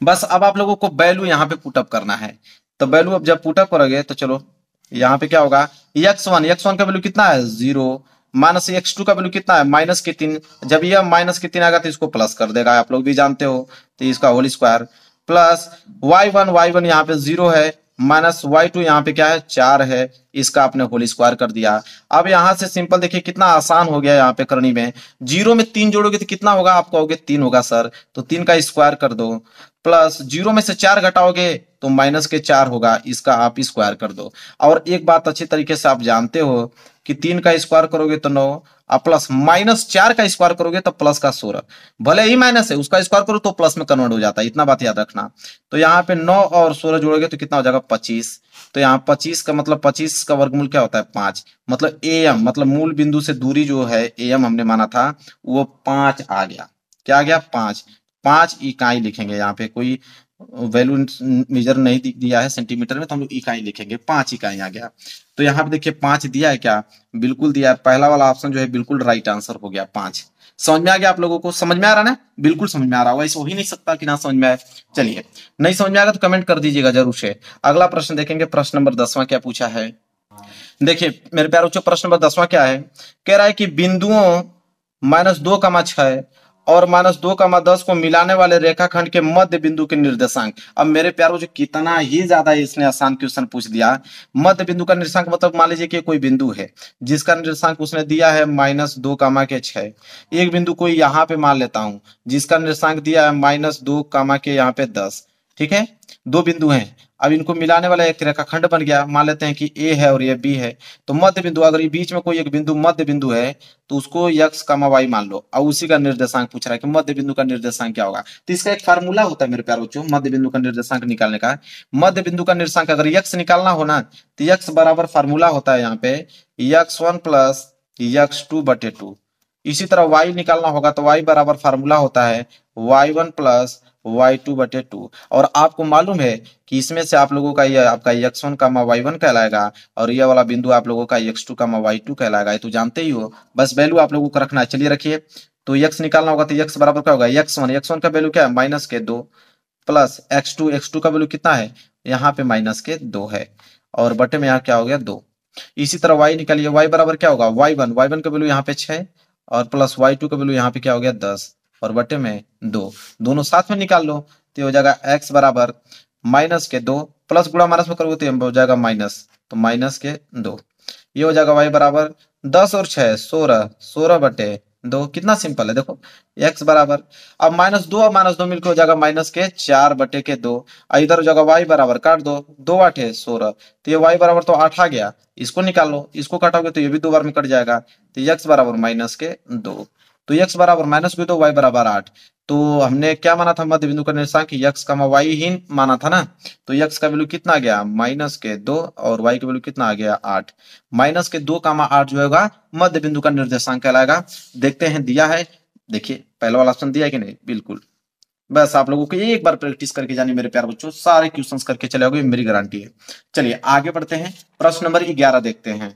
बस अब आप लोगों को वैल्यू यहाँ पे पुटअप करना है तो वैल्यू अब जब पुटअप करोगे तो चलो यहाँ पे क्या होगा एक्स वन एक्स वन का वैल्यू कितना है जीरो माइनस एक्स टू का वैल्यू कितना है माइनस के तीन जब यह माइनस के तीन आएगा तो इसको प्लस कर देगा आप लोग भी जानते हो तो इसका whole square plus y one y one यहाँ पे जीरो है माइनस वाई टू यहाँ पे क्या है चार है इसका आपने होल स्क्वायर कर दिया अब यहाँ से सिंपल देखिए कितना आसान हो गया यहाँ पे करनी में जीरो में तीन जोड़ोगे तो कितना होगा आप कहोगे तीन होगा सर तो तीन का स्क्वायर कर दो प्लस जीरो में से चार घटाओगे तो माइनस के चार होगा इसका आप स्क्वायर कर दो और एक बात अच्छे तरीके से आप जानते हो कि तीन का स्क्वायर करोगे तो नौ आप प्लस माइनस चार का स्क्वायर करोगे तो प्लस का सोलह भले ही माइनस है उसका स्क्वायर करो तो प्लस में कन्वर्ट हो जाता है इतना बात याद रखना तो यहाँ पे नौ और सोलह जोड़ोगे तो कितना हो जाएगा पच्चीस तो यहाँ पच्चीस का मतलब पच्चीस का वर्गमूल क्या होता है पांच मतलब ए एम मतलब मूल बिंदु से दूरी जो है ए एम हमने माना था वो पांच आ गया क्या आ गया पांच पांच इकाई लिखेंगे यहाँ पे कोई वैल्यू मेजर नहीं दिया है सेंटीमीटर में तो हम लोग इकाई लिखेंगे पांच इकाई आ गया तो यहाँ पे देखिए पांच दिया है क्या बिल्कुल दिया है पहला वाला ऑप्शन जो है बिल्कुल राइट आंसर हो गया पांच समझ में आ गया आप लोगों को समझ में आ रहा है ना बिल्कुल समझ में आ रहा होगा ऐसे हो ही नहीं सकता कि ना समझ में आए चलिए नहीं समझ में आएगा तो कमेंट कर दीजिएगा जरूर से अगला प्रश्न देखेंगे प्रश्न नंबर दसवां क्या पूछा है देखिए मेरे प्यार बच्चों प्रश्न नंबर दसवां क्या है कह रहा है कि बिंदुओं माइनस दो कमा छह और माइनस दो कमा दस को मिलाने वाले रेखाखंड के मध्य बिंदु के निर्देशांक अब मेरे प्यारो जो कितना ही ज्यादा इसने आसान क्वेश्चन पूछ दिया मध्य बिंदु का निर्देशांक मतलब मान लीजिए कि कोई बिंदु है जिसका निर्देशांक उसने दिया है माइनस दो कामा के छह एक बिंदु कोई यहाँ पे मान लेता हूँ जिसका निर्देशांक दिया है माइनस दो कामा के यहाँ पे दस ठीक है दो बिंदु है अब इनको मिलाने वाला एक खंड बन गया मान लेते हैं कि ए है और ये बी है तो मध्य बिंदु अगर ये बीच में कोई एक बिंदु मध्य बिंदु है तो उसको यक्स का वाई मान लो अब उसी का निर्देशांक पूछ रहा है कि मध्य बिंदु का निर्देशांक क्या होगा तो इसका एक फार्मूला होता है मेरे प्यार बच्चों मध्य बिंदु का निर्देशांक निकालने का मध्य बिंदु का निर्देशांक अगर यक्स निकालना हो ना तो यक्स बराबर फार्मूला होता है यहाँ पे x one plus x two बटे टू इसी तरह वाई निकालना होगा तो वाई बराबर फार्मूला होता है y one plus y two बटे टू और आपको मालूम है कि इसमें से आप लोगों का ये आपका x one comma y one कहलाएगा और ये वाला बिंदु आप लोगों का x two comma y two कहलाएगा ये तो जानते ही हो बस वैल्यू आप लोगों को रखना है चलिए रखिए तो यक्स निकालना होगा तो यक्स बराबर क्या होगा यक्स वन यक्स वन का वैल्यू क्या है माइनस के दो plus x two x two का वैल्यू कितना है यहाँ पे माइनस के दो है और बटे में यहाँ क्या हो गया दो इसी तरह वाई निकालिए वाई बराबर क्या होगा वाई वन वाई वन का वैल्यू यहाँ पे छह और प्लस वाई टू का वैल्यू यहाँ पे क्या हो गया दस और बटे में दो दोनों साथ में निकाल लो तो हो जाएगा एक्स बराबर माइनस के दो प्लस गुणा माइनस में करोगे तो हो जाएगा माइनस तो माइनस के दो ये हो जाएगा वाई बराबर दस और छह सोलह सोलह बटे दो कितना सिंपल है देखो x बराबर अब माइनस दो और माइनस दो मिलकर हो जाएगा माइनस के चार बटे के दो इधर हो जाएगा y बराबर काट दो दो आठ है सोलह तो ये y बराबर तो आठ आ गया इसको निकाल लो इसको काटोगे तो ये भी दो बार में कट जाएगा तो x बराबर माइनस के दो तो यक्स बराबर माइनस भी दो तो वाई बराबर आठ तो हमने क्या माना था मध्य बिंदु का निर्देशांक यक्स का वाई ही माना था ना तो यक्स का वैल्यू कितना आ गया माइनस के दो और वाई का वैल्यू कितना आ गया आठ माइनस के दो कामा आठ जो होगा मध्य बिंदु का निर्देशांक कहलाएगा देखते हैं दिया है देखिए पहला वाला ऑप्शन दिया कि नहीं बिल्कुल बस आप लोगों को एक बार प्रैक्टिस करके जानी मेरे प्यार बच्चों सारे क्वेश्चंस करके चले जाओगे मेरी गारंटी है चलिए आगे बढ़ते हैं प्रश्न नंबर ग्यारह देखते हैं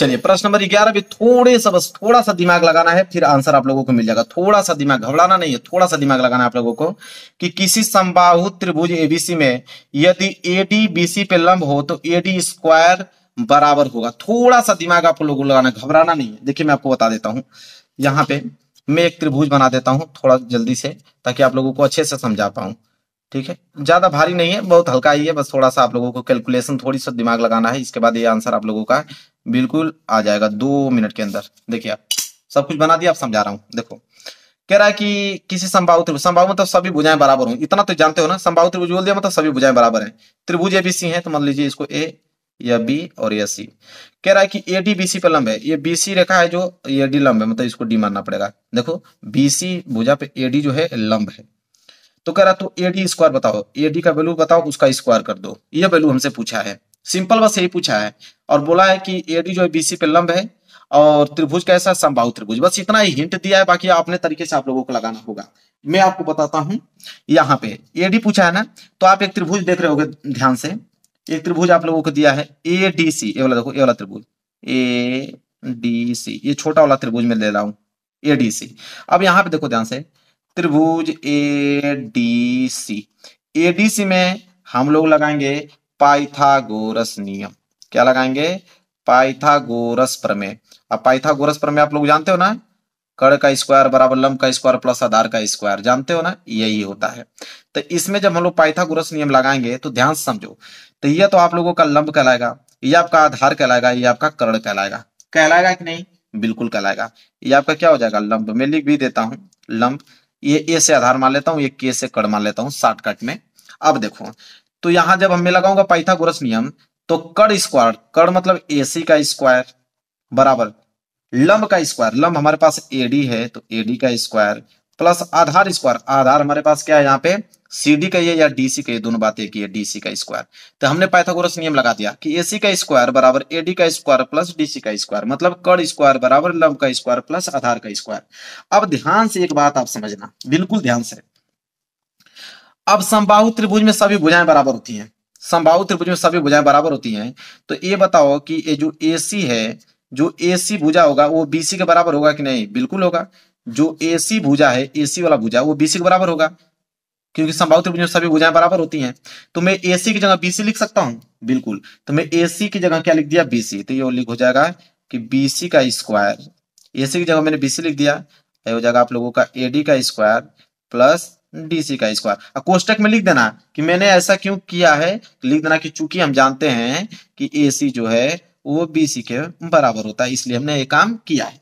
चलिए प्रश्न नंबर ग्यारह भी थोड़े सा बस थोड़ा सा दिमाग लगाना है फिर आंसर आप लोगों को मिल जाएगा थोड़ा सा दिमाग घबराना नहीं है थोड़ा सा दिमाग लगाना है आप लोगों को कि किसी संबाहु त्रिभुज एबीसी में यदि एडी बीसी पे लंब हो तो एडी स्क्वायर बराबर होगा थोड़ा सा दिमाग आप लोगों को लगाना घबराना नहीं है देखिये मैं आपको बता देता हूँ यहाँ पे मैं एक त्रिभुज बना देता हूँ थोड़ा जल्दी से ताकि आप लोगों को अच्छे से समझा पाऊं ठीक है ज्यादा भारी नहीं है बहुत हल्का ही है बस थोड़ा सा आप लोगों को कैलकुलेशन थोड़ी सा दिमाग लगाना है इसके बाद ये आंसर आप लोगों का बिल्कुल आ जाएगा दो मिनट के अंदर देखिए आप सब कुछ बना दिया आप समझा रहा हूँ देखो कह रहा है कि किसी संभावित त्रिभुज संभाव मतलब सभी बुझाएं बराबर हूँ इतना तो जानते हो ना संभाव त्रिभुज बोल दिया मतलब सभी बुझाएं बराबर है त्रिभुज बी सी है तो मान लीजिए इसको ए या बी और या सी कह रहा है कि ए डी बी सी पर लंब है ये बी सी रेखा है जो ए डी लंब है मतलब इसको डी मानना पड़ेगा देखो बी सी भुजा पे ए डी जो है लंब है तो कह रहा तो ए डी स्क्वायर बताओ ए डी का वैल्यू बताओ उसका स्क्वायर कर दो ये वैल्यू हमसे पूछा है सिंपल बस यही पूछा है और बोला है कि ए डी जो है बीसी पे लंब है और त्रिभुज कैसा संभाव त्रिभुज बस इतना ही हिंट दिया है बाकी अपने तरीके से आप लोगों को लगाना होगा मैं आपको बताता हूं यहाँ पे ए डी पूछा है ना तो आप एक त्रिभुज देख रहे हो ध्यान से एक त्रिभुज आप लोगों को दिया है ए डी सी ये वाला देखो ये वाला त्रिभुज ए डी सी ये छोटा वाला त्रिभुज में ले रहा हूं ए डी सी अब यहाँ पे देखो ध्यान से त्रिभुज A D C A D C में हम लोग लगाएंगे पाइथागोरस नियम क्या लगाएंगे पाइथागोरस प्रमेय अब पाइथागोरस प्रमेय आप लोग जानते हो ना कड़ का स्क्वायर बराबर लंब का स्क्वायर प्लस आधार का स्क्वायर जानते हो ना यही होता है तो इसमें जब हम लोग पाइथागोरस नियम लगाएंगे तो ध्यान से समझो तो यह तो आप लोगों का लंब कहलाएगा यह आपका आधार कहलाएगा यह आपका कर्ण कहलाएगा कहलाएगा कि नहीं बिल्कुल कहलाएगा ये आपका क्या हो जाएगा लंब मैं लिख भी देता हूं लंब ये ए से आधार मान लेता हूँ ये के से कड़ मान लेता हूं शॉर्टकट में अब देखो तो यहां जब हमें लगाऊंगा पाइथागोरस नियम तो कड़ स्क्वायर कड़ मतलब सी का स्क्वायर बराबर लंब का स्क्वायर लंब हमारे पास एडी है तो एडी का स्क्वायर प्लस आधार स्क्वायर आधार हमारे पास क्या है यहाँ पे सी डी कहिए या डी सी कहिए दोनों बातें की है डी सी का स्क्वायर तो हमने पाइथागोरस नियम लगा दिया कि ए सी का स्क्वायर बराबर ए डी का स्क्वायर प्लस डी सी का स्क्वायर मतलब कर स्क्वायर बराबर लंब का स्क्वायर प्लस आधार का स्क्वायर अब ध्यान से एक बात आप समझना बिल्कुल ध्यान से अब समबाहु त्रिभुज में सभी भुजाएं बराबर होती है समबाहु त्रिभुज में सभी भुजाएं बराबर होती है तो ये बताओ कि ये जो ए सी है जो ए सी भुजा होगा वो बी सी के बराबर होगा कि नहीं बिल्कुल होगा जो ए सी भुजा है ए सी वाला भुजा वो बी सी के बराबर होगा क्योंकि संभावित त्रिभुज सभी भुजाएं बराबर होती हैं तो मैं ए की जगह बीसी लिख सकता हूं बिल्कुल तो मैं ए की जगह क्या लिख दिया बीसी तो ये लिख हो जाएगा कि बीसी का स्क्वायर ए की जगह मैंने बीसी लिख दिया हो जाएगा आप लोगों का ए का स्क्वायर प्लस डीसी का स्क्वायर अब कोष्टक में लिख देना कि मैंने ऐसा क्यों किया है लिख देना कि चूंकि हम जानते हैं कि सी जो है वो बीसी के बराबर होता है इसलिए हमने ये काम किया है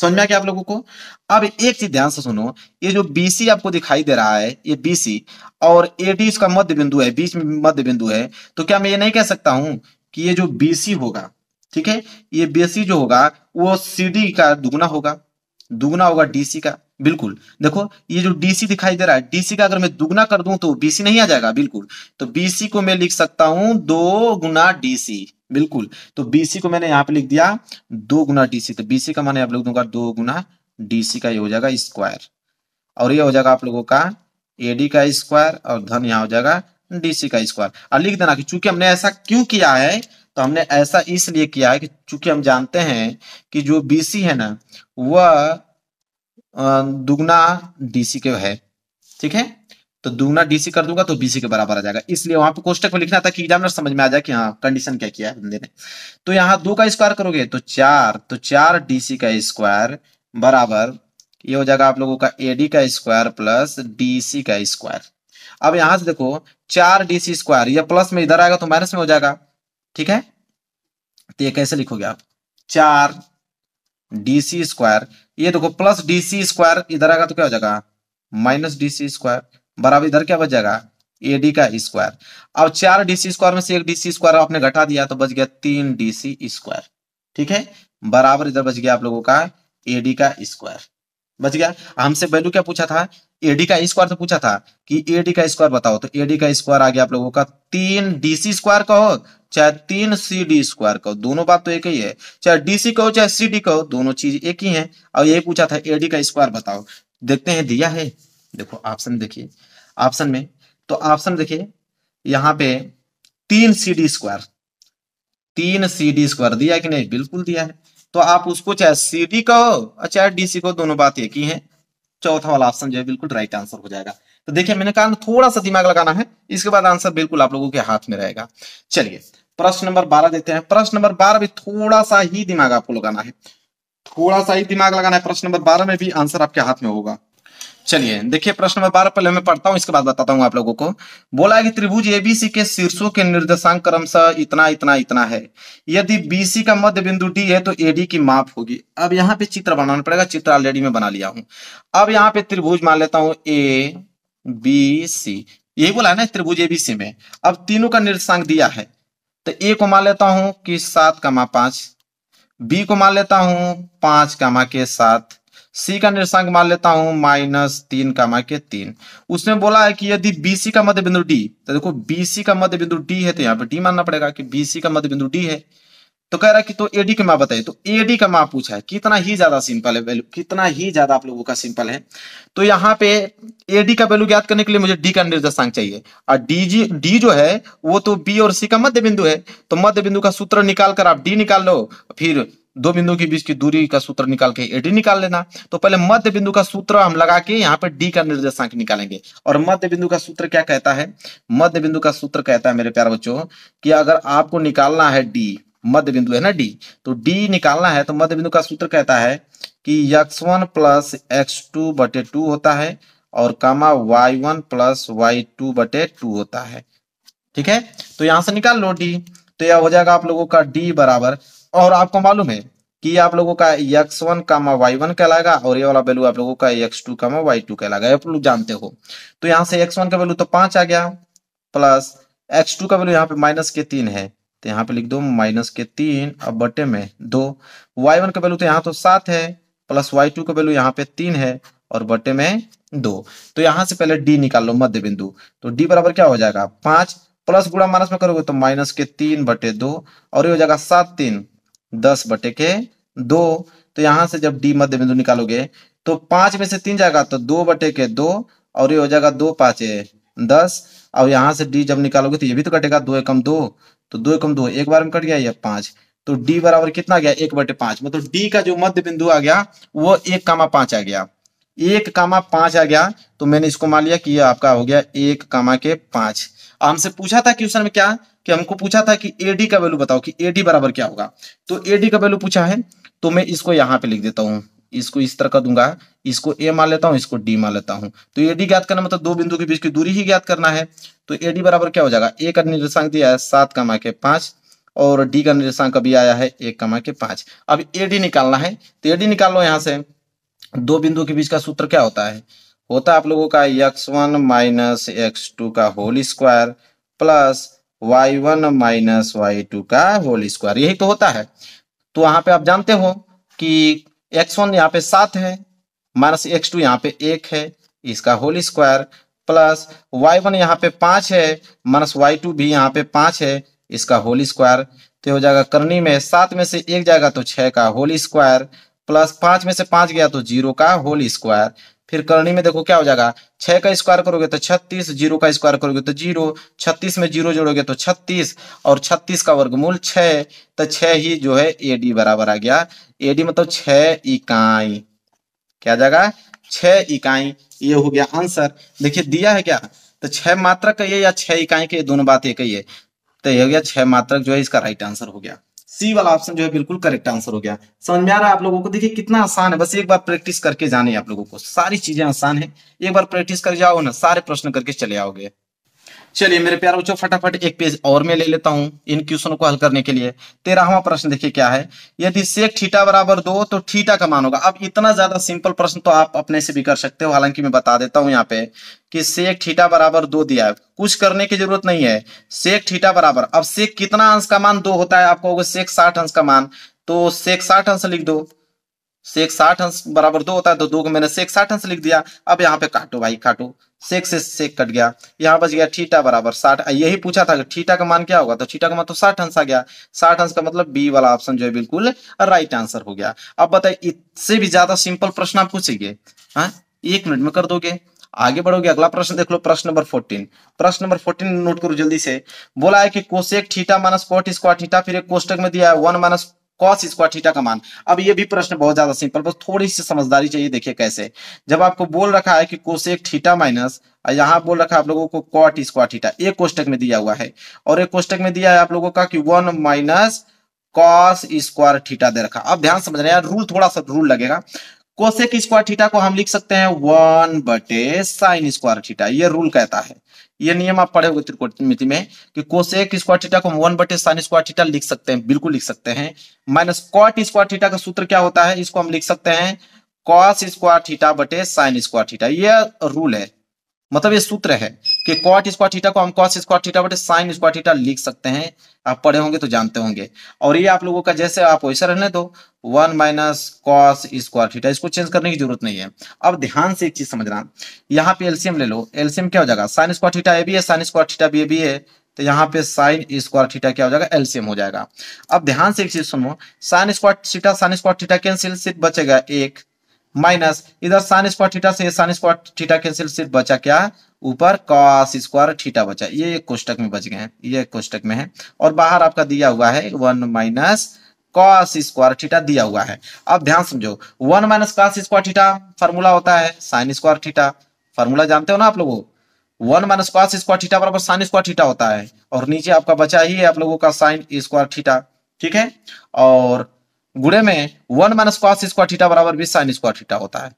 समझ में आ गया आप लोगों को अब एक चीज ध्यान से सुनो ये जो बीसी आपको दिखाई दे रहा है ये बीसी और एडी इसका मध्य बिंदु है बीच में मध्य बिंदु है तो क्या मैं ये नहीं कह सकता हूं कि ये जो बीसी होगा ठीक है ये बीसी जो होगा वो सीडी का दुगुना होगा दुगुना होगा डीसी का बिल्कुल देखो ये जो डीसी दिखाई दे रहा है डीसी का अगर मैं दुगुना कर दूं तो बीसी नहीं आ जाएगा बिल्कुल तो बीसी को मैं लिख सकता हूं दो गुना डीसी बिल्कुल तो बीसी को मैंने यहाँ पे लिख दिया दो गुना डीसी तो बीसी का मैंने आप लोग दूंगा दो गुना डीसी का ये हो जाएगा स्क्वायर और ये हो जाएगा आप लोगों का एडी का स्क्वायर और धन यहाँ हो जाएगा डीसी का स्क्वायर और लिख देना कि चूंकि हमने ऐसा क्यों किया है तो हमने ऐसा इसलिए किया है कि चूंकि हम जानते हैं कि जो बीसी है ना वह दुगना डीसी के है ठीक है तो दूना डीसी कर दूंगा तो बीसी के बराबर आ जाएगा इसलिए वहां पर कोष्टक में लिखना था कि एग्जामिनर समझ में आ जाए कि हाँ कंडीशन क्या किया है बंदे ने तो यहाँ दो का स्क्वायर करोगे तो चार तो चार डीसी का स्क्वायर बराबर ये हो जाएगा आप लोगों का एडी का स्क्वायर प्लस डीसी का स्क्वायर अब यहां से देखो चार डीसी स्क्वायर या प्लस में इधर आएगा तो माइनस में हो जाएगा ठीक है तो ये कैसे लिखोगे आप चार डीसी स्क्वायर ये देखो प्लस डीसी स्क्वायर इधर आएगा तो क्या हो जाएगा माइनस डीसी स्क्वायर बराबर इधर क्या बच जाएगा ए का स्क्वायर अब चार डीसी स्क्वायर में से एक डीसी स्क्वायर आपने घटा दिया तो बच गया तीन डीसी स्क्वायर ठीक है बराबर इधर बच गया आप लोगों का एडी का स्क्वायर बच गया हमसे वैल्यू क्या पूछा था एडी का स्क्वायर तो पूछा था कि एडी का स्क्वायर बताओ तो एडी का स्क्वायर आ गया आप लोगों का तीन डीसी स्क्वायर कहो चाहे तीन सी डी स्क्वायर कहो दोनों बात तो एक ही है चाहे डीसी कहो चाहे सी डी कहो दोनों चीज एक ही है और यही पूछा था एडी का स्क्वायर बताओ देखते हैं दिया है देखो ऑप्शन देखिए ऑप्शन में तो ऑप्शन देखिए यहाँ पे तीन सी डी स्क्वायर तीन सी डी स्क्वायर दिया कि नहीं बिल्कुल दिया है तो आप उसको चाहे सी डी का हो चाहे डी सी को दोनों बात एक ही है चौथा वाला ऑप्शन जो है बिल्कुल राइट आंसर हो जाएगा तो देखिए मैंने कहा थोड़ा सा दिमाग लगाना है इसके बाद आंसर बिल्कुल आप लोगों के हाथ में रहेगा चलिए प्रश्न नंबर बारह देते हैं प्रश्न नंबर बारह भी थोड़ा सा ही दिमाग आपको लगाना है थोड़ा सा ही दिमाग लगाना है प्रश्न नंबर बारह में भी आंसर आपके हाथ में होगा चलिए देखिए प्रश्न नंबर बारह पहले मैं पढ़ता हूँ इसके बाद बताता हूँ आप लोगों को बोला है कि त्रिभुज एबीसी के शीर्षों के निर्देशांक क्रम से इतना इतना इतना है यदि बीसी का मध्य बिंदु डी है तो एडी की माप होगी अब यहाँ पे चित्र बनाना पड़ेगा चित्र ऑलरेडी मैं बना लिया हूँ अब यहाँ पे त्रिभुज मान लेता हूँ ए बी सी यही बोला है ना त्रिभुज एबीसी में अब तीनों का निर्देशांक दिया है तो ए को मान लेता हूँ कि सात का माँ पांच बी को मान लेता हूँ पांच का माँ के साथ सी का निर्देशांक मान लेता हूं माइनस तीन का मा के तीन उसने बोला है कि यदि बीसी का मध्य बिंदु डी तो देखो बीसी का मध्य बिंदु डी है तो यहाँ पे डी मानना पड़ेगा कि बीसी का मध्य बिंदु डी है तो कह रहा है कि तो एडी का माप बताइए तो एडी का माप पूछा है कितना ही ज्यादा सिंपल है वैल्यू कितना ही ज्यादा आप लोगों का सिंपल है तो यहाँ पे एडी का वैल्यू ज्ञात करने के लिए मुझे डी का निर्देशांक चाहिए और डी जी डी जो है वो तो बी और सी का मध्य बिंदु है तो मध्य बिंदु का सूत्र निकाल कर आप डी निकाल लो फिर दो बिंदु के बीच की दूरी का सूत्र निकाल के एडी निकाल लेना तो पहले मध्य बिंदु का सूत्र हम लगा के यहाँ पे डी का निर्देशांक निकालेंगे और मध्य बिंदु का सूत्र क्या कहता है मध्य बिंदु का सूत्र कहता है मेरे प्यार बच्चों कि अगर आपको निकालना है डी मध्य बिंदु है ना डी तो डी निकालना है तो मध्य बिंदु का सूत्र कहता है कि x one plus x two बटे टू होता है और comma y one plus y two बटे टू होता है ठीक है तो यहां से निकाल लो डी तो यह हो जाएगा आप लोगों का डी बराबर और आपको मालूम है कि आप लोगों का x one comma y one कहलाएगा और ये वाला वैल्यू आप लोगों का x two comma y two कहलाएगा आप लोग जानते हो तो यहाँ से एक्स वन का वैल्यू तो पांच आ गया प्लस एक्स टू का वैल्यू यहाँ पे माइनस के तीन है तो यहाँ पे लिख दो माइनस के तीन अब बटे में दो वाई वन का वैल्यू तो यहाँ तो सात है प्लस वाई टू का वैल्यू यहाँ पे तीन है और बटे में दो तो यहाँ से पहले डी निकाल लो मध्य बिंदु तो डी बराबर क्या हो जाएगा पांच प्लस गुणा माइनस में करोगे तो माइनस के तीन बटे दो और ये हो जाएगा सात तीन दस बटे के दो तो यहां से जब डी मध्य बिंदु निकालोगे तो पांच में से तीन जाएगा तो दो बटे के दो और ये हो जाएगा दो पांच दस और यहां से डी जब निकालोगे तो ये भी तो कटेगा दो एकम दो तो दो एकम दो एक बार में कट गया ये पांच तो डी बराबर कितना गया एक बटे पांच मतलब डी का जो मध्य बिंदु आ गया वो एक कामा पांच आ गया एक कामा पांच आ गया तो मैंने इसको मान लिया कि ये आपका हो गया एक कामा के पांच हमसे पूछा था क्वेश्चन में क्या कि हमको पूछा था कि एडी का वैल्यू बताओ कि एडी बराबर क्या होगा तो एडी का वैल्यू पूछा है तो मैं इसको यहाँ पे लिख देता हूँ इसको इस तरह का दूंगा इसको ए मान लेता हूँ इसको डी मान लेता हूँ तो ए डी ज्ञात करना मतलब दो बिंदु के बीच की दूरी ही ज्ञात करना है तो ए डी बराबर क्या हो जाएगा ए का निर्देशांक दिया है सात कमा के पांच और डी का निर्देशांक अभी आया है एक कमा के पांच अब ए डी निकालना है तो ए डी निकाल लो यहाँ से दो बिंदु के बीच का सूत्र क्या होता है होता है आप लोगों का x one minus x two का whole square plus y one minus y two का होल स्क्वायर यही तो होता है तो वहां पे आप जानते हो कि x1 वन यहाँ पे सात है माइनस एक्स टू यहाँ पे एक है इसका whole square plus y one यहाँ पे पांच है माइनस वाई टू भी यहाँ पे पांच है इसका होल स्क्वायर तो हो जाएगा करनी में सात में से एक जाएगा तो छह का होल स्क्वायर प्लस पांच में से पांच गया तो जीरो का होल स्क्वायर फिर करणी में देखो क्या हो जाएगा छह का स्क्वायर करोगे तो छत्तीस जीरो का स्क्वायर करोगे तो जीरो छत्तीस में जीरो जोड़ोगे तो छत्तीस और छत्तीस का वर्गमूल छह तो छह ही जो है एडी बराबर आ गया एडी मतलब छह इकाई क्या जाएगा छह इकाई ये हो गया आंसर देखिए दिया है क्या तो छह मात्रक कहिए या छह इकाई के दोनों बात ये कहिए है तो ये हो गया छह मात्रक जो है इसका राइट आंसर हो गया सी वाला ऑप्शन जो है बिल्कुल करेक्ट आंसर हो गया समझ में आ रहा है आप लोगों को देखिए कितना आसान है बस एक बार प्रैक्टिस करके जाने आप लोगों को सारी चीजें आसान है एक बार प्रैक्टिस कर जाओ ना सारे प्रश्न करके चले आओगे चलिए मेरे प्यारे बच्चों फटाफट एक पेज और मैं ले लेता हूं इन क्वेश्चनों को हल करने के लिए तेरहवा प्रश्न देखिए क्या है यदि सेक थीटा बराबर दो तो थीटा का मान होगा अब इतना ज्यादा सिंपल प्रश्न तो आप अपने से भी कर सकते हो हालांकि मैं बता देता हूं यहाँ पे कि सेक थीटा बराबर दो दिया है कुछ करने की जरूरत नहीं है सेक थीटा बराबर अब सेक कितना अंश का मान दो होता है आपको सेक साठ अंश का मान तो सेक साठ अंश लिख दो सेक साठ अंश बराबर दो होता है तो दो को मैंने सेक साठ अंश लिख दिया अब यहाँ पे काटो भाई काटो सिक्स से सेक कट गया यहाँ बच गया ठीटा बराबर साठ यही पूछा था कि ठीटा का मान क्या होगा तो ठीटा का मान तो साठ अंश आ गया साठ अंश का मतलब बी वाला ऑप्शन जो है बिल्कुल राइट आंसर हो गया अब बताइए इससे भी ज्यादा सिंपल प्रश्न आप पूछेंगे हाँ एक मिनट में कर दोगे आगे बढ़ोगे अगला प्रश्न देख लो प्रश्न नंबर फोर्टीन प्रश्न नंबर फोर्टीन नोट करो जल्दी से बोला है कि cosec theta minus cot square theta फिर एक कोष्टक में दिया है one minus cos square theta का मान अब ये भी प्रश्न बहुत ज्यादा सिंपल बस थोड़ी सी समझदारी चाहिए देखिए कैसे जब आपको बोल रखा है कि कोशेक थीटा माइनस यहाँ बोल रखा है आप लोगों को कॉट स्क्वायर थीटा एक कोष्टक में दिया हुआ है और एक कोष्टक में दिया है आप लोगों का कि one minus cos square theta दे रखा अब ध्यान समझ रहे हैं रूल थोड़ा सा रूल लगेगा कोसेक स्क्वायर थीटा को हम लिख सकते हैं वन बटे साइन स्क्वायर थीटा ये रूल कहता है ये नियम आप पढ़े होंगे त्रिकोणमिति में कि कोसेक स्क्वायर थीटा को हम वन बटे साइन स्क्वायर थीटा लिख सकते हैं बिल्कुल लिख सकते हैं माइनस कॉट स्क्वायर थीटा का सूत्र क्या होता है इसको हम लिख सकते हैं कॉस स्क्वायर थीटा बटे साइन स्क्वायर थीटा ये रूल है मतलब ये सूत्र है कि कॉट स्क्वायर थीटा को हम कॉस स्क्वायर थीटा बटे साइन स्क्वायर थीटा लिख सकते हैं आप पढ़े होंगे तो जानते होंगे और ये आप लोगों का जैसे आप वैसा रहने दो one minus cos square theta इसको चेंज करने की जरूरत नहीं है अब ध्यान से एक चीज समझना यहाँ पे एलसीएम ले लो एलसीएम क्या हो जाएगा साइन स्क्वायर थीटा ए भी है साइन स्क्वायर थीटा बी भी है तो यहाँ पे साइन स्क्वायर थीटा क्या हो जाएगा एलसीएम हो जाएगा अब ध्यान से एक चीज सुनो sine square theta sine square theta cancel सिर्फ बचेगा एक माइनस इधर साइन स्क्वायर थीटा से साइन स्क्वायर थीटा कैंसिल सिर्फ बचा क्या ऊपर कॉस स्क्वायर थीटा बचा ये एक कोष्टक में बच गए हैं ये एक कोष्टक में है और बाहर आपका दिया हुआ है one minus cos square theta दिया हुआ है अब ध्यान समझो one minus cos square theta formula होता है साइन स्क्वायर थीटा फॉर्मूला जानते हो ना आप लोगों one minus cos square theta बराबर साइन स्क्वायर थीटा होता है और नीचे आपका बचा ही है आप लोगों का साइन स्क्वायर थीटा ठीक है और गुड़े में one minus cos square theta बराबर भी साइन स्क्वायर थीटा होता है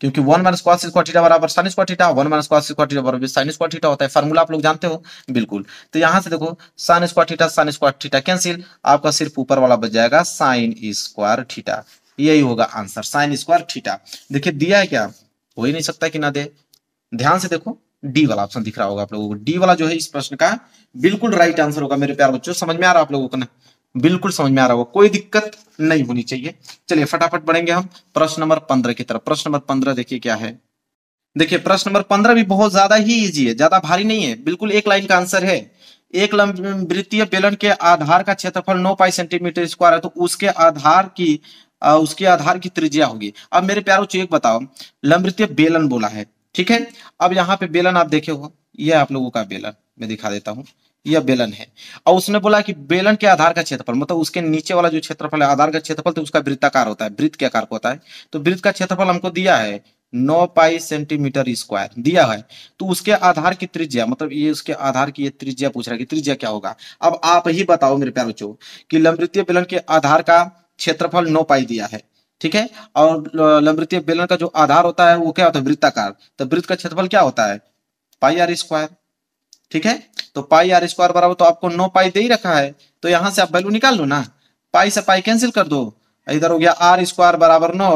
क्योंकि one minus cos square theta बराबर sine square theta one minus cos square theta बराबर साइन स्क्वायर थीटा होता है फॉर्मूला आप लोग जानते हो बिल्कुल तो यहां से देखो sine square theta sine square theta cancel आपका सिर्फ ऊपर वाला बच जाएगा साइन स्क्वायर थीटा यही होगा आंसर साइन स्क्वायर थीटा देखिए दिया है क्या हो ही नहीं सकता कि ना दे ध्यान से देखो डी वाला ऑप्शन दिख रहा होगा आप लोगों को डी वाला जो है इस प्रश्न का बिल्कुल राइट आंसर होगा मेरे प्यार बच्चों समझ में आ रहा है आप लोगों को ना बिल्कुल समझ में आ रहा होगा कोई दिक्कत नहीं होनी चाहिए चलिए फटाफट बढ़ेंगे हम प्रश्न नंबर पंद्रह की तरफ प्रश्न नंबर पंद्रह देखिए क्या है देखिए प्रश्न नंबर पंद्रह भी बहुत ज्यादा ही इजी है ज्यादा भारी नहीं है बिल्कुल एक लाइन का आंसर है एक वृत्तीय बेलन के आधार का क्षेत्रफल नौ पाई सेंटीमीटर स्क्वायर है तो उसके आधार की आ, उसके आधार की त्रिज्या होगी अब मेरे प्यारो एक बताओ लंबृतीय बेलन बोला है ठीक है अब यहाँ पे बेलन आप देखे हो यह आप लोगों का बेलन मैं दिखा देता हूँ यह बेलन है और उसने बोला कि बेलन के आधार का क्षेत्रफल मतलब उसके नीचे वाला जो क्षेत्रफल है आधार का क्षेत्रफल तो उसका वृत्ताकार होता है वृत्त के आकार को होता है तो वृत्त का क्षेत्रफल हमको दिया है नौ पाई सेंटीमीटर स्क्वायर दिया है तो उसके आधार की त्रिज्या मतलब ये उसके आधार की ये त्रिज्या पूछ रहा है कि त्रिज्या क्या होगा अब आप ही बताओ मेरे प्यार बच्चों कि लंबृत्तीय बेलन के आधार का क्षेत्रफल नौ पाई दिया है ठीक है और लंबृत्तीय बेलन का जो आधार होता है वो क्या होता है वृत्ताकार तो वृत्त का क्षेत्रफल क्या होता है पाई आर स्क्वायर ठीक है तो पाई आर स्क्वायर बराबर तो आपको नौ पाई दे ही रखा है तो यहां से आप वैल्यू निकाल लो ना पाई से पाई कैंसिल कर दो इधर हो गया आर स्क्वायर बराबर नौ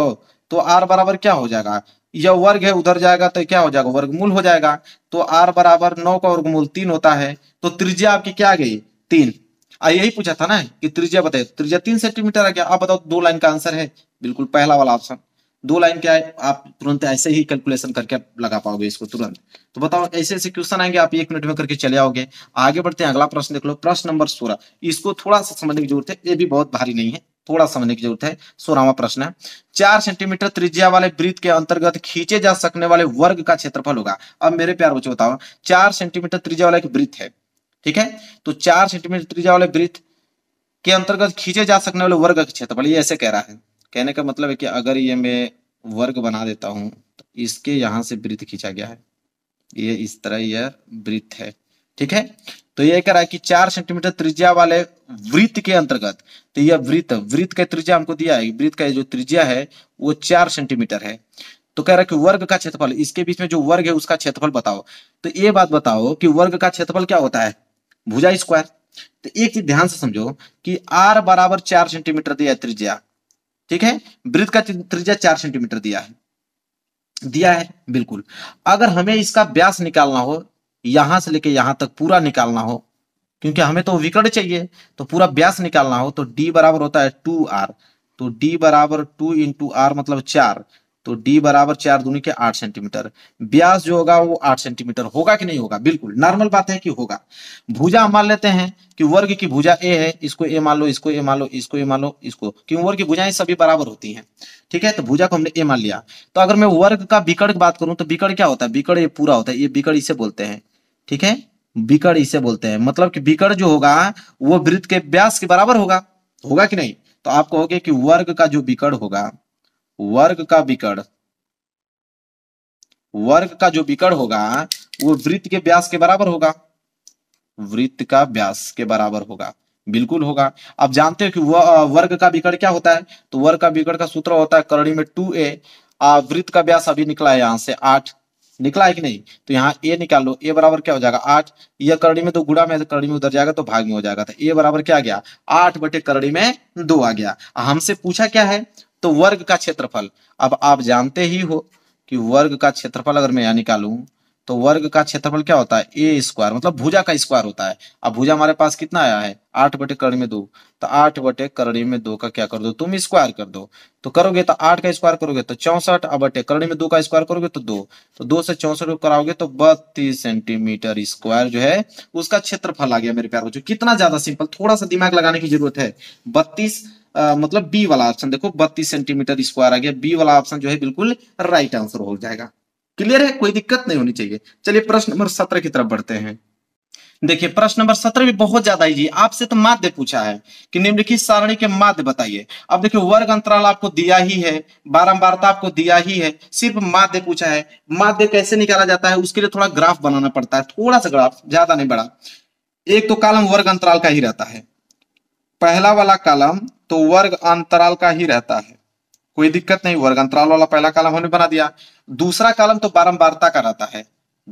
तो आर बराबर क्या हो जाएगा यह वर्ग है उधर जाएगा तो क्या हो जाएगा वर्गमूल हो जाएगा तो आर बराबर नौ का वर्गमूल तीन होता है तो त्रिज्या आपकी क्या आ गई तीन यही पूछा था ना कि त्रिज्या बताए त्रिज्या तीन सेंटीमीटर आ गया आप बताओ दो लाइन का आंसर है बिल्कुल पहला वाला ऑप्शन दो लाइन क्या है आप तुरंत ऐसे ही कैलकुलेशन करके लगा पाओगे इसको तुरंत तो बताओ ऐसे ऐसे क्वेश्चन आएंगे आप एक मिनट में करके चले आओगे आगे बढ़ते हैं अगला प्रश्न देख लो प्रश्न नंबर सोलह इसको थोड़ा सा समझने की जरूरत है ये भी बहुत भारी नहीं है थोड़ा समझने की जरूरत है सोलहवा प्रश्न है चार सेंटीमीटर त्रिज्या वाले वृत्त के अंतर्गत खींचे जा सकने वाले वर्ग का क्षेत्रफल होगा अब मेरे प्यार बच्चे बताओ चार सेंटीमीटर त्रिज्या वाला एक वृत्त है ठीक है तो चार सेंटीमीटर त्रिज्या वाले वृत्त के अंतर्गत खींचे जा सकने वाले वर्ग का क्षेत्रफल ये ऐसे कह रहा है कहने का मतलब है कि अगर ये मैं वर्ग बना देता हूँ तो इसके यहाँ से वृत्त खींचा गया है ये इस तरह यह वृत्त है ठीक है तो यह कह रहा है कि चार सेंटीमीटर त्रिज्या वाले वृत्त के अंतर्गत तो यह वृत्त वृत्त का त्रिज्या हमको दिया है वृत्त का जो त्रिज्या है वो चार सेंटीमीटर है तो कह रहा है कि वर्ग का क्षेत्रफल इसके बीच में जो वर्ग है उसका क्षेत्रफल बताओ तो ये बात बताओ कि वर्ग का क्षेत्रफल क्या होता है भुजा स्क्वायर तो एक चीज ध्यान से समझो कि आर बराबर चार सेंटीमीटर दिया त्रिज्या ठीक है वृत्त का त्रिज्या चार सेंटीमीटर दिया है दिया है बिल्कुल अगर हमें इसका व्यास निकालना हो यहां से लेके यहां तक पूरा निकालना हो क्योंकि हमें तो विकर्ण चाहिए तो पूरा व्यास निकालना हो तो d बराबर होता है टू आर तो d बराबर टू इंटू आर मतलब चार तो डी बराबर चार दूनी के आठ सेंटीमीटर ब्यास जो होगा वो आठ सेंटीमीटर होगा कि नहीं होगा बिल्कुल नॉर्मल बात है कि होगा भुजा मान लेते हैं कि वर्ग की भुजा ए है इसको ए मान लो इसको ए मान लो इसको ए मान लो इसको क्यों वर्ग की भुजाएं सभी बराबर होती हैं ठीक है तो भुजा को हमने ए मान लिया तो अगर मैं वर्ग का बिकड़ की बात करूं तो बिकड़ क्या होता है बिकड़ ये पूरा होता है ये बिकड़ इसे बोलते हैं ठीक है बिकड़ इसे बोलते हैं मतलब कि बिकड़ जो होगा वो वृत्त के व्यास के बराबर होगा होगा कि नहीं तो आप कहोगे कि वर्ग का जो बिकड़ होगा वर्ग का विकर्ण वर्ग का जो विकर्ण होगा वो वृत्त के व्यास के बराबर होगा वृत्त का व्यास के बराबर होगा बिल्कुल होगा अब जानते हो कि वर्ग का विकर्ण क्या होता है तो वर्ग का विकर्ण का सूत्र होता है करणी में टू ए वृत्त का व्यास अभी निकला है यहां से आठ निकला है कि नहीं तो यहाँ ए निकाल लो ए बराबर क्या हो जाएगा आठ यह करणी में तो गुड़ा में करणी में उधर जाएगा तो भाग में हो जाएगा तो ए बराबर क्या गया आठ बटे करणी में दो आ गया हमसे पूछा क्या है तो वर्ग का क्षेत्रफल अब आप जानते ही हो कि वर्ग का क्षेत्रफल अगर मैं यहाँ निकालू तो वर्ग का क्षेत्रफल क्या होता है ए स्क्वायर मतलब भुजा का स्क्वायर होता है अब भुजा हमारे पास कितना आया है आठ बटे करणी में दो तो आठ बटे करणी में दो का क्या कर दो तुम स्क्वायर कर दो तो करोगे तो आठ का स्क्वायर करोगे तो चौसठ अब बटे करणी में दो का स्क्वायर करोगे तो दो तो दो से चौसठ कराओगे तो बत्तीस सेंटीमीटर स्क्वायर जो है उसका क्षेत्रफल आ गया मेरे प्यार बच्चों कितना ज्यादा सिंपल थोड़ा सा दिमाग लगाने की जरूरत है बत्तीस आ, मतलब बी वाला ऑप्शन देखो बत्तीस सेंटीमीटर स्क्वायर आ गया बी वाला ऑप्शन जो है बिल्कुल राइट आंसर हो जाएगा क्लियर है कोई दिक्कत नहीं होनी चाहिए चलिए प्रश्न नंबर सत्रह की तरफ बढ़ते हैं देखिए प्रश्न नंबर सत्रह भी बहुत ज्यादा इजी आपसे तो माध्य पूछा है कि निम्नलिखित सारणी के माध्य बताइए अब देखिए वर्ग अंतराल आपको दिया ही है बारंबारता आपको दिया ही है सिर्फ माध्य पूछा है माध्य कैसे निकाला जाता है उसके लिए थोड़ा ग्राफ बनाना पड़ता है थोड़ा सा ग्राफ ज्यादा नहीं बड़ा एक तो कालम वर्ग अंतराल का ही रहता है पहला वाला कालम तो वर्ग अंतराल का ही रहता है कोई दिक्कत नहीं वर्ग अंतराल वाला पहला कालम हमने बना दिया दूसरा कालम तो बारंबारता का रहता है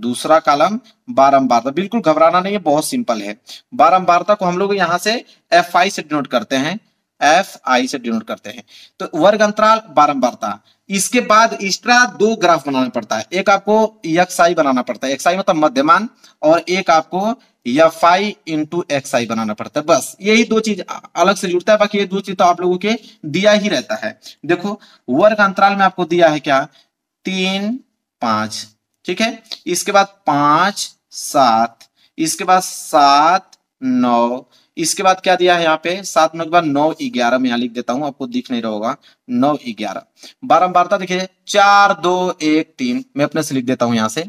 दूसरा कालम बारंबारता बिल्कुल घबराना नहीं है बहुत सिंपल है बारंबारता को हम लोग यहाँ से एफ आई से डिनोट करते हैं एफ आई से डिनोट करते हैं तो वर्ग अंतराल बारंबारता इसके बाद एक्स्ट्रा दो ग्राफ बनाना पड़ता है एक आपको एक्स आई बनाना पड़ता है एक्स आई मतलब मध्यमान और एक आपको या फाइव इंटू एक्स आई बनाना पड़ता है बस यही दो चीज अलग से जुड़ता है बाकी ये दो चीज तो आप लोगों के दिया ही रहता है देखो वर्ग अंतराल में आपको दिया है क्या तीन पांच ठीक है इसके बाद पांच सात इसके बाद सात नौ इसके बाद क्या दिया है यहाँ पे सात नौ के बाद नौ ग्यारह में यहाँ लिख देता हूँ आपको दिख नहीं रहा होगा नौ ग्यारह बारम्बारता देखिए चार दो एक तीन मैं अपने से लिख देता हूं यहाँ से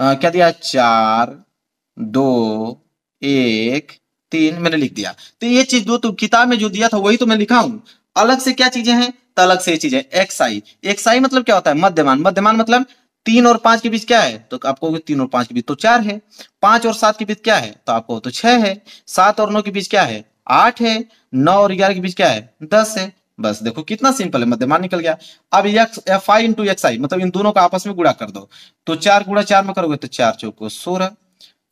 आ, क्या दिया चार दो एक तीन मैंने लिख दिया तो ये चीज दो तो किताब में जो दिया था वही तो मैं लिखा हूं अलग से क्या चीजें हैं तो अलग से ये चीजें एक्स आई एक्स आई मतलब क्या होता है मध्यमान मध्यमान मतलब तीन और पांच के बीच क्या है तो आपको तीन और पांच के बीच तो चार है पांच और सात के बीच क्या है तो आपको तो छह है सात और नौ के बीच क्या है आठ है नौ और ग्यारह के बीच क्या है दस है बस देखो कितना सिंपल है मध्यमान निकल गया अब f i into x i मतलब इन दोनों का आपस में गुड़ा कर दो तो चार गुड़ा चार में करोगे तो चार चौको सोलह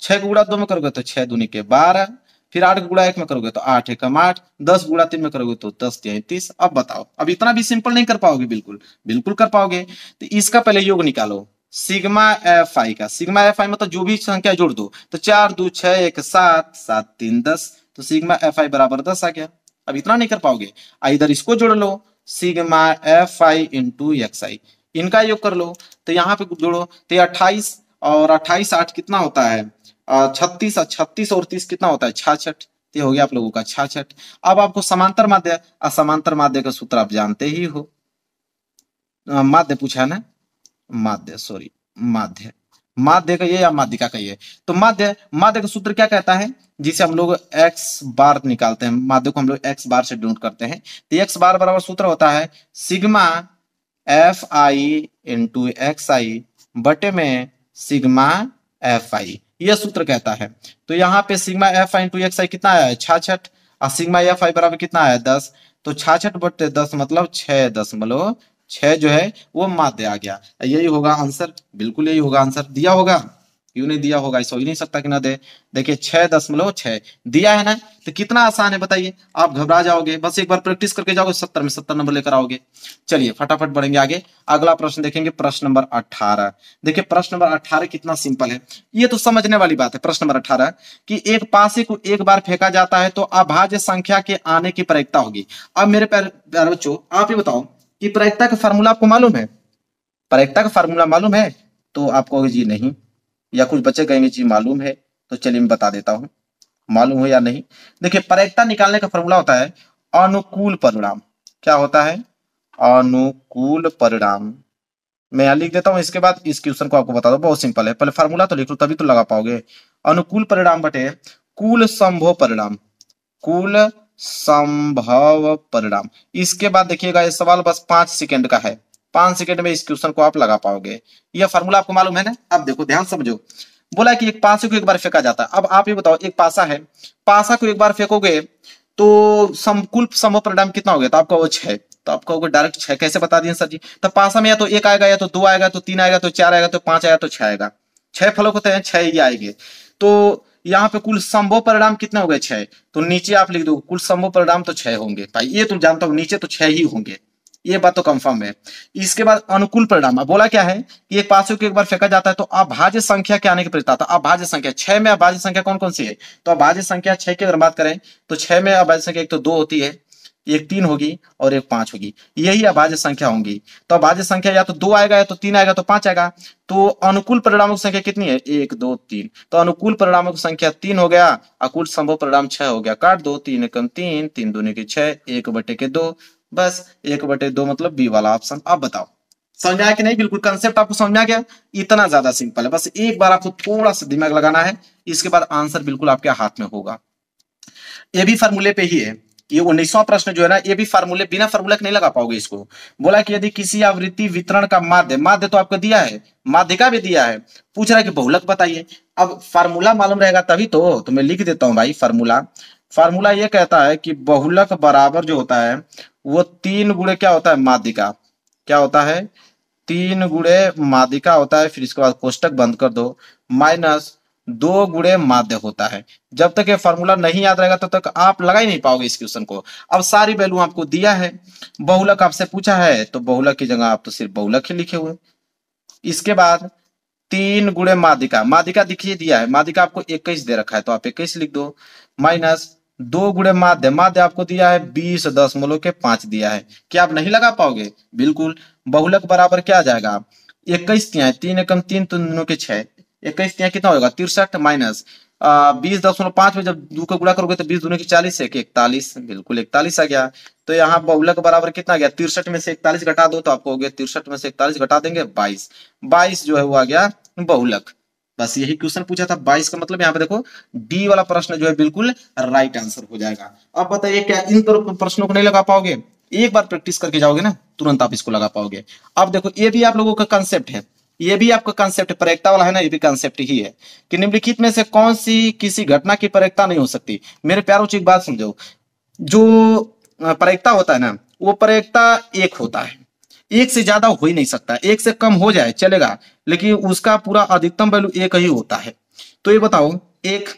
छह गुड़ा दो में करोगे तो छह दूनी के बारह फिर आठ गुड़ा एक में करोगे तो आठ एक आठ दस गुड़ा तीन में करोगे तो दस तैतीस अब बताओ अब इतना भी सिंपल नहीं कर पाओगे बिल्कुल बिल्कुल कर पाओगे तो इसका पहले योग निकालो सिग्मा एफ आई का सिग्मा एफ आई मतलब जो भी संख्या जोड़ दो तो चार दो छह एक सात सात तीन दस तो सिग्मा एफ आई बराबर दस आ गया अब इतना नहीं कर पाओगे इधर इसको जोड़ लो sigma f i into x i इनका योग कर लो तो यहाँ पे जोड़ो तो अट्ठाईस और अट्ठाईस आठ कितना होता है छत्तीस छत्तीस और तीस कितना होता है छाछठ तो ये हो गया आप लोगों का छाछठ अब आपको समांतर माध्य असमांतर माध्य का सूत्र आप जानते ही हो माध्य पूछा ना माध्य सॉरी माध्य माध्य कहिए या माध्यिका कहिए तो माध्य माध्य का सूत्र क्या कहता है जिसे हम लोग x बार निकालते हैं माध्य को हम लोग x बार से डोट करते हैं तो x बार बराबर सूत्र होता है sigma f i into x i बटे में सिग्मा एफ आई यह सूत्र कहता है तो यहाँ पे sigma f i into x i कितना आया है छाछठ और सिग्मा एफ आई बराबर कितना आया है दस तो छाछठ बटे दस मतलब छह दशमलव छह जो है वो माध्य आ गया यही होगा आंसर बिल्कुल यही होगा आंसर दिया होगा क्यों नहीं दिया होगा ऐसा ही नहीं सकता कि ना दे देखिए छह दशमलव छह दिया है ना तो कितना आसान है बताइए आप घबरा जाओगे बस एक बार प्रैक्टिस करके जाओगे सत्तर में सत्तर नंबर लेकर आओगे चलिए फटाफट बढ़ेंगे आगे अगला प्रश्न देखेंगे प्रश्न नंबर अठारह देखिए प्रश्न नंबर अठारह कितना सिंपल है ये तो समझने वाली बात है प्रश्न नंबर अठारह कि एक पासे को एक बार फेंका जाता है तो अभाज्य संख्या के आने की प्रयोगता होगी अब मेरे बच्चों आप ही बताओ कि प्रायिकता का फार्मूला आपको मालूम है प्रायिकता का फार्मूला मालूम है तो आप कहोगे जी नहीं या कुछ बच्चे कहेंगे जी मालूम है तो चलिए मैं बता देता हूँ मालूम हो या नहीं देखिए प्रायिकता निकालने का फार्मूला होता है अनुकूल परिणाम क्या होता है अनुकूल परिणाम मैं यहां लिख देता हूं इसके बाद इस क्वेश्चन को आपको बता दो बहुत सिंपल है पहले फार्मूला तो लिख लो तभी तो लगा पाओगे अनुकूल परिणाम बटे कुल संभव परिणाम कुल संभव परिणाम इसके बाद देखिएगा ये सवाल बस पांच सेकेंड का है पांच सेकेंड में इस क्वेश्चन को आप लगा पाओगे यह फॉर्मूला आपको मालूम है ना अब देखो ध्यान समझो बोला कि एक पासे को एक बार फेंका जाता है अब आप ये बताओ एक पासा है पासा को एक बार फेंकोगे तो कुल संभव परिणाम कितना हो गया तो आपका वो छह तो आप होगा डायरेक्ट छह कैसे बता दिए सर जी तो पासा में या तो एक आएगा या तो दो आएगा तो तीन आएगा तो चार आएगा तो पांच आएगा तो छह आएगा छह फलों को तो छह ही आएंगे तो यहाँ पे कुल संभव परिणाम कितने हो गए छह तो नीचे आप लिख दो कुल संभव परिणाम तो छह होंगे भाई ये तुम जानता हो नीचे तो छह ही होंगे ये बात तो कंफर्म है इसके बाद अनुकूल परिणाम बोला क्या है कि एक पास एक बार फेंका जाता है तो अभाज्य संख्या क्या आने की प्रता था तो अभाज्य संख्या छह में अभाज्य संख्या कौन कौन सी है तो अभाज्य संख्या छह की अगर बात करें तो छह में अभाज्य संख्या एक तो दो होती है एक तीन होगी और एक पांच होगी यही अभाज्य संख्या होंगी तो अभाज्य संख्या या तो दो आएगा या तो तीन आएगा तो पांच आएगा तो अनुकूल परिणामों की संख्या कितनी है एक दो तीन तो अनुकूल परिणामों की संख्या तीन हो गया अकुल संभव परिणाम छह हो गया काट दो तीन एकम तीन तीन दोने के छह एक बटे के दो बस एक बटे दो मतलब बी वाला ऑप्शन अब बताओ समझ आया कि नहीं बिल्कुल कंसेप्ट आपको समझ आ गया इतना ज्यादा सिंपल है बस एक बार आपको थोड़ा सा दिमाग लगाना है इसके बाद आंसर बिल्कुल आपके हाथ में होगा ये भी फार्मूले पे ही है ये उन्नीसवा प्रश्न जो है ना ये भी फार्मूले बिना फार्मूला के नहीं लगा पाओगे इसको बोला कि यदि किसी आवृत्ति वितरण का माध्य माध्य तो आपको दिया है माध्यिका भी दिया है पूछ रहा है कि बहुलक बताइए अब फार्मूला मालूम रहेगा तभी तो, तो मैं लिख देता हूँ भाई फार्मूला फार्मूला ये कहता है कि बहुलक बराबर जो होता है वो तीन गुड़े क्या होता है माध्यिका क्या होता है तीन गुड़े माध्यिका होता है फिर इसके बाद कोष्टक बंद कर दो माइनस दो गुड़े माध्य होता है जब तक ये फॉर्मूला नहीं याद रहेगा तब तो तक आप लगा ही नहीं पाओगे इस क्वेश्चन को अब सारी वैल्यू आपको दिया है बहुलक आपसे पूछा है तो बहुलक की जगह आप तो सिर्फ बहुलक ही लिखे हुए इसके बाद तीन गुड़े मादिका मादिका दिखिए दिया है मादिका आपको इक्कीस दे रखा है तो आप इक्कीस लिख दो माइनस दो गुड़े माध्य माध्य आपको दिया है बीस दशमलव के पांच दिया है क्या आप नहीं लगा पाओगे बिल्कुल बहुलक बराबर क्या आ जाएगा इक्कीस तीन तीन एकम तीन तो तीनों के छह इक्कीस यहाँ कितना होगा तिरसठ माइनस बीस दशमलव पांच में जब दो को गुणा करोगे तो बीस दोनों की चालीस है इकतालीस बिल्कुल इकतालीस आ गया तो यहाँ बहुल के बराबर कितना गया तिरसठ में से इकतालीस घटा दो तो आपको हो गया तिरसठ में से इकतालीस घटा देंगे बाईस बाईस जो है वो आ गया बहुलक बस यही क्वेश्चन पूछा था बाईस का मतलब यहाँ पे देखो डी वाला प्रश्न जो है बिल्कुल राइट आंसर हो जाएगा अब बताइए क्या इन तरह प्रश्नों को नहीं लगा पाओगे एक बार प्रैक्टिस करके जाओगे ना तुरंत आप इसको लगा पाओगे अब देखो ये भी आप लोगों का कंसेप्ट है ये भी आपका कंसेप्ट परेकता वाला है ना ये भी कंसेप्ट ही है कि निम्नलिखित में से कौन सी किसी घटना की प्रयक्ता नहीं हो सकती मेरे प्यारों एक बात समझो जो परेकता होता है ना वो परेकता एक होता है एक से ज्यादा हो ही नहीं सकता एक से कम हो जाए चलेगा लेकिन उसका पूरा अधिकतम वैल्यू एक ही होता है तो ये बताओ एक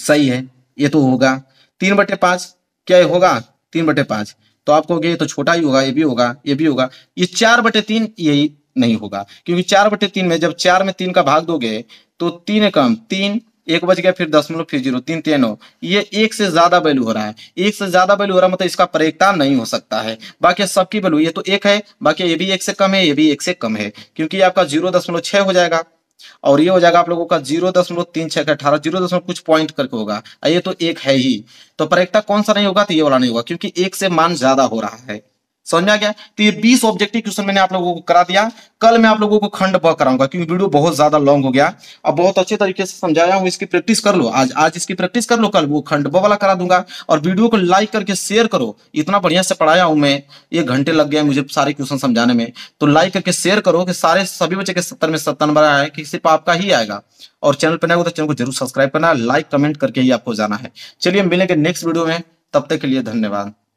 सही है ये तो होगा तीन बटे पांच क्या होगा तीन बटे पांच तो आप कहोगे ये तो छोटा ही होगा ये भी होगा ये भी होगा ये चार बटे तीन यही नहीं होगा क्योंकि चार बटे तीन में जब चार में तीन का भाग दोगे तो तीन कम तीन एक बज गया फिर दसमलव फिर जीरो तीन तीन नौ ये एक से ज्यादा वैल्यू हो रहा है एक से ज्यादा वैल्यू हो रहा है मतलब इसका प्रयोगता नहीं हो सकता है बाकी सबकी वैल्यू ये तो एक है बाकी ये भी एक से कम है ये भी एक से कम है क्योंकि आपका जीरो दशमलव छह हो जाएगा और ये हो जाएगा आप लोगों का जीरो दशमलव तीन छह अठारह जीरो दशमलव कुछ पॉइंट करके होगा ये तो एक है ही तो प्रयोगता कौन सा नहीं होगा तो ये वाला नहीं होगा क्योंकि एक से मान ज्यादा हो रहा है समझ में आ गया तो ये 20 ऑब्जेक्टिव क्वेश्चन मैंने आप लोगों को करा दिया कल मैं आप लोगों को खंड ब कराऊंगा क्योंकि वीडियो बहुत ज्यादा लॉन्ग हो गया अब बहुत अच्छे तरीके से समझाया हूँ इसकी प्रैक्टिस कर लो आज आज इसकी प्रैक्टिस कर लो कल वो खंड ब वाला करा दूंगा और वीडियो को लाइक करके शेयर करो इतना बढ़िया से पढ़ाया हूँ मैं एक घंटे लग गया मुझे सारे क्वेश्चन समझाने में तो लाइक करके शेयर करो कि सारे सभी बच्चे के सत्तर में सत्तर नंबर आया है कि सिर्फ आपका ही आएगा और चैनल पर नया हो तो चैनल को जरूर सब्सक्राइब करना लाइक कमेंट करके ही आपको जाना है चलिए मिलेंगे नेक्स्ट वीडियो में तब तक के लिए धन्यवाद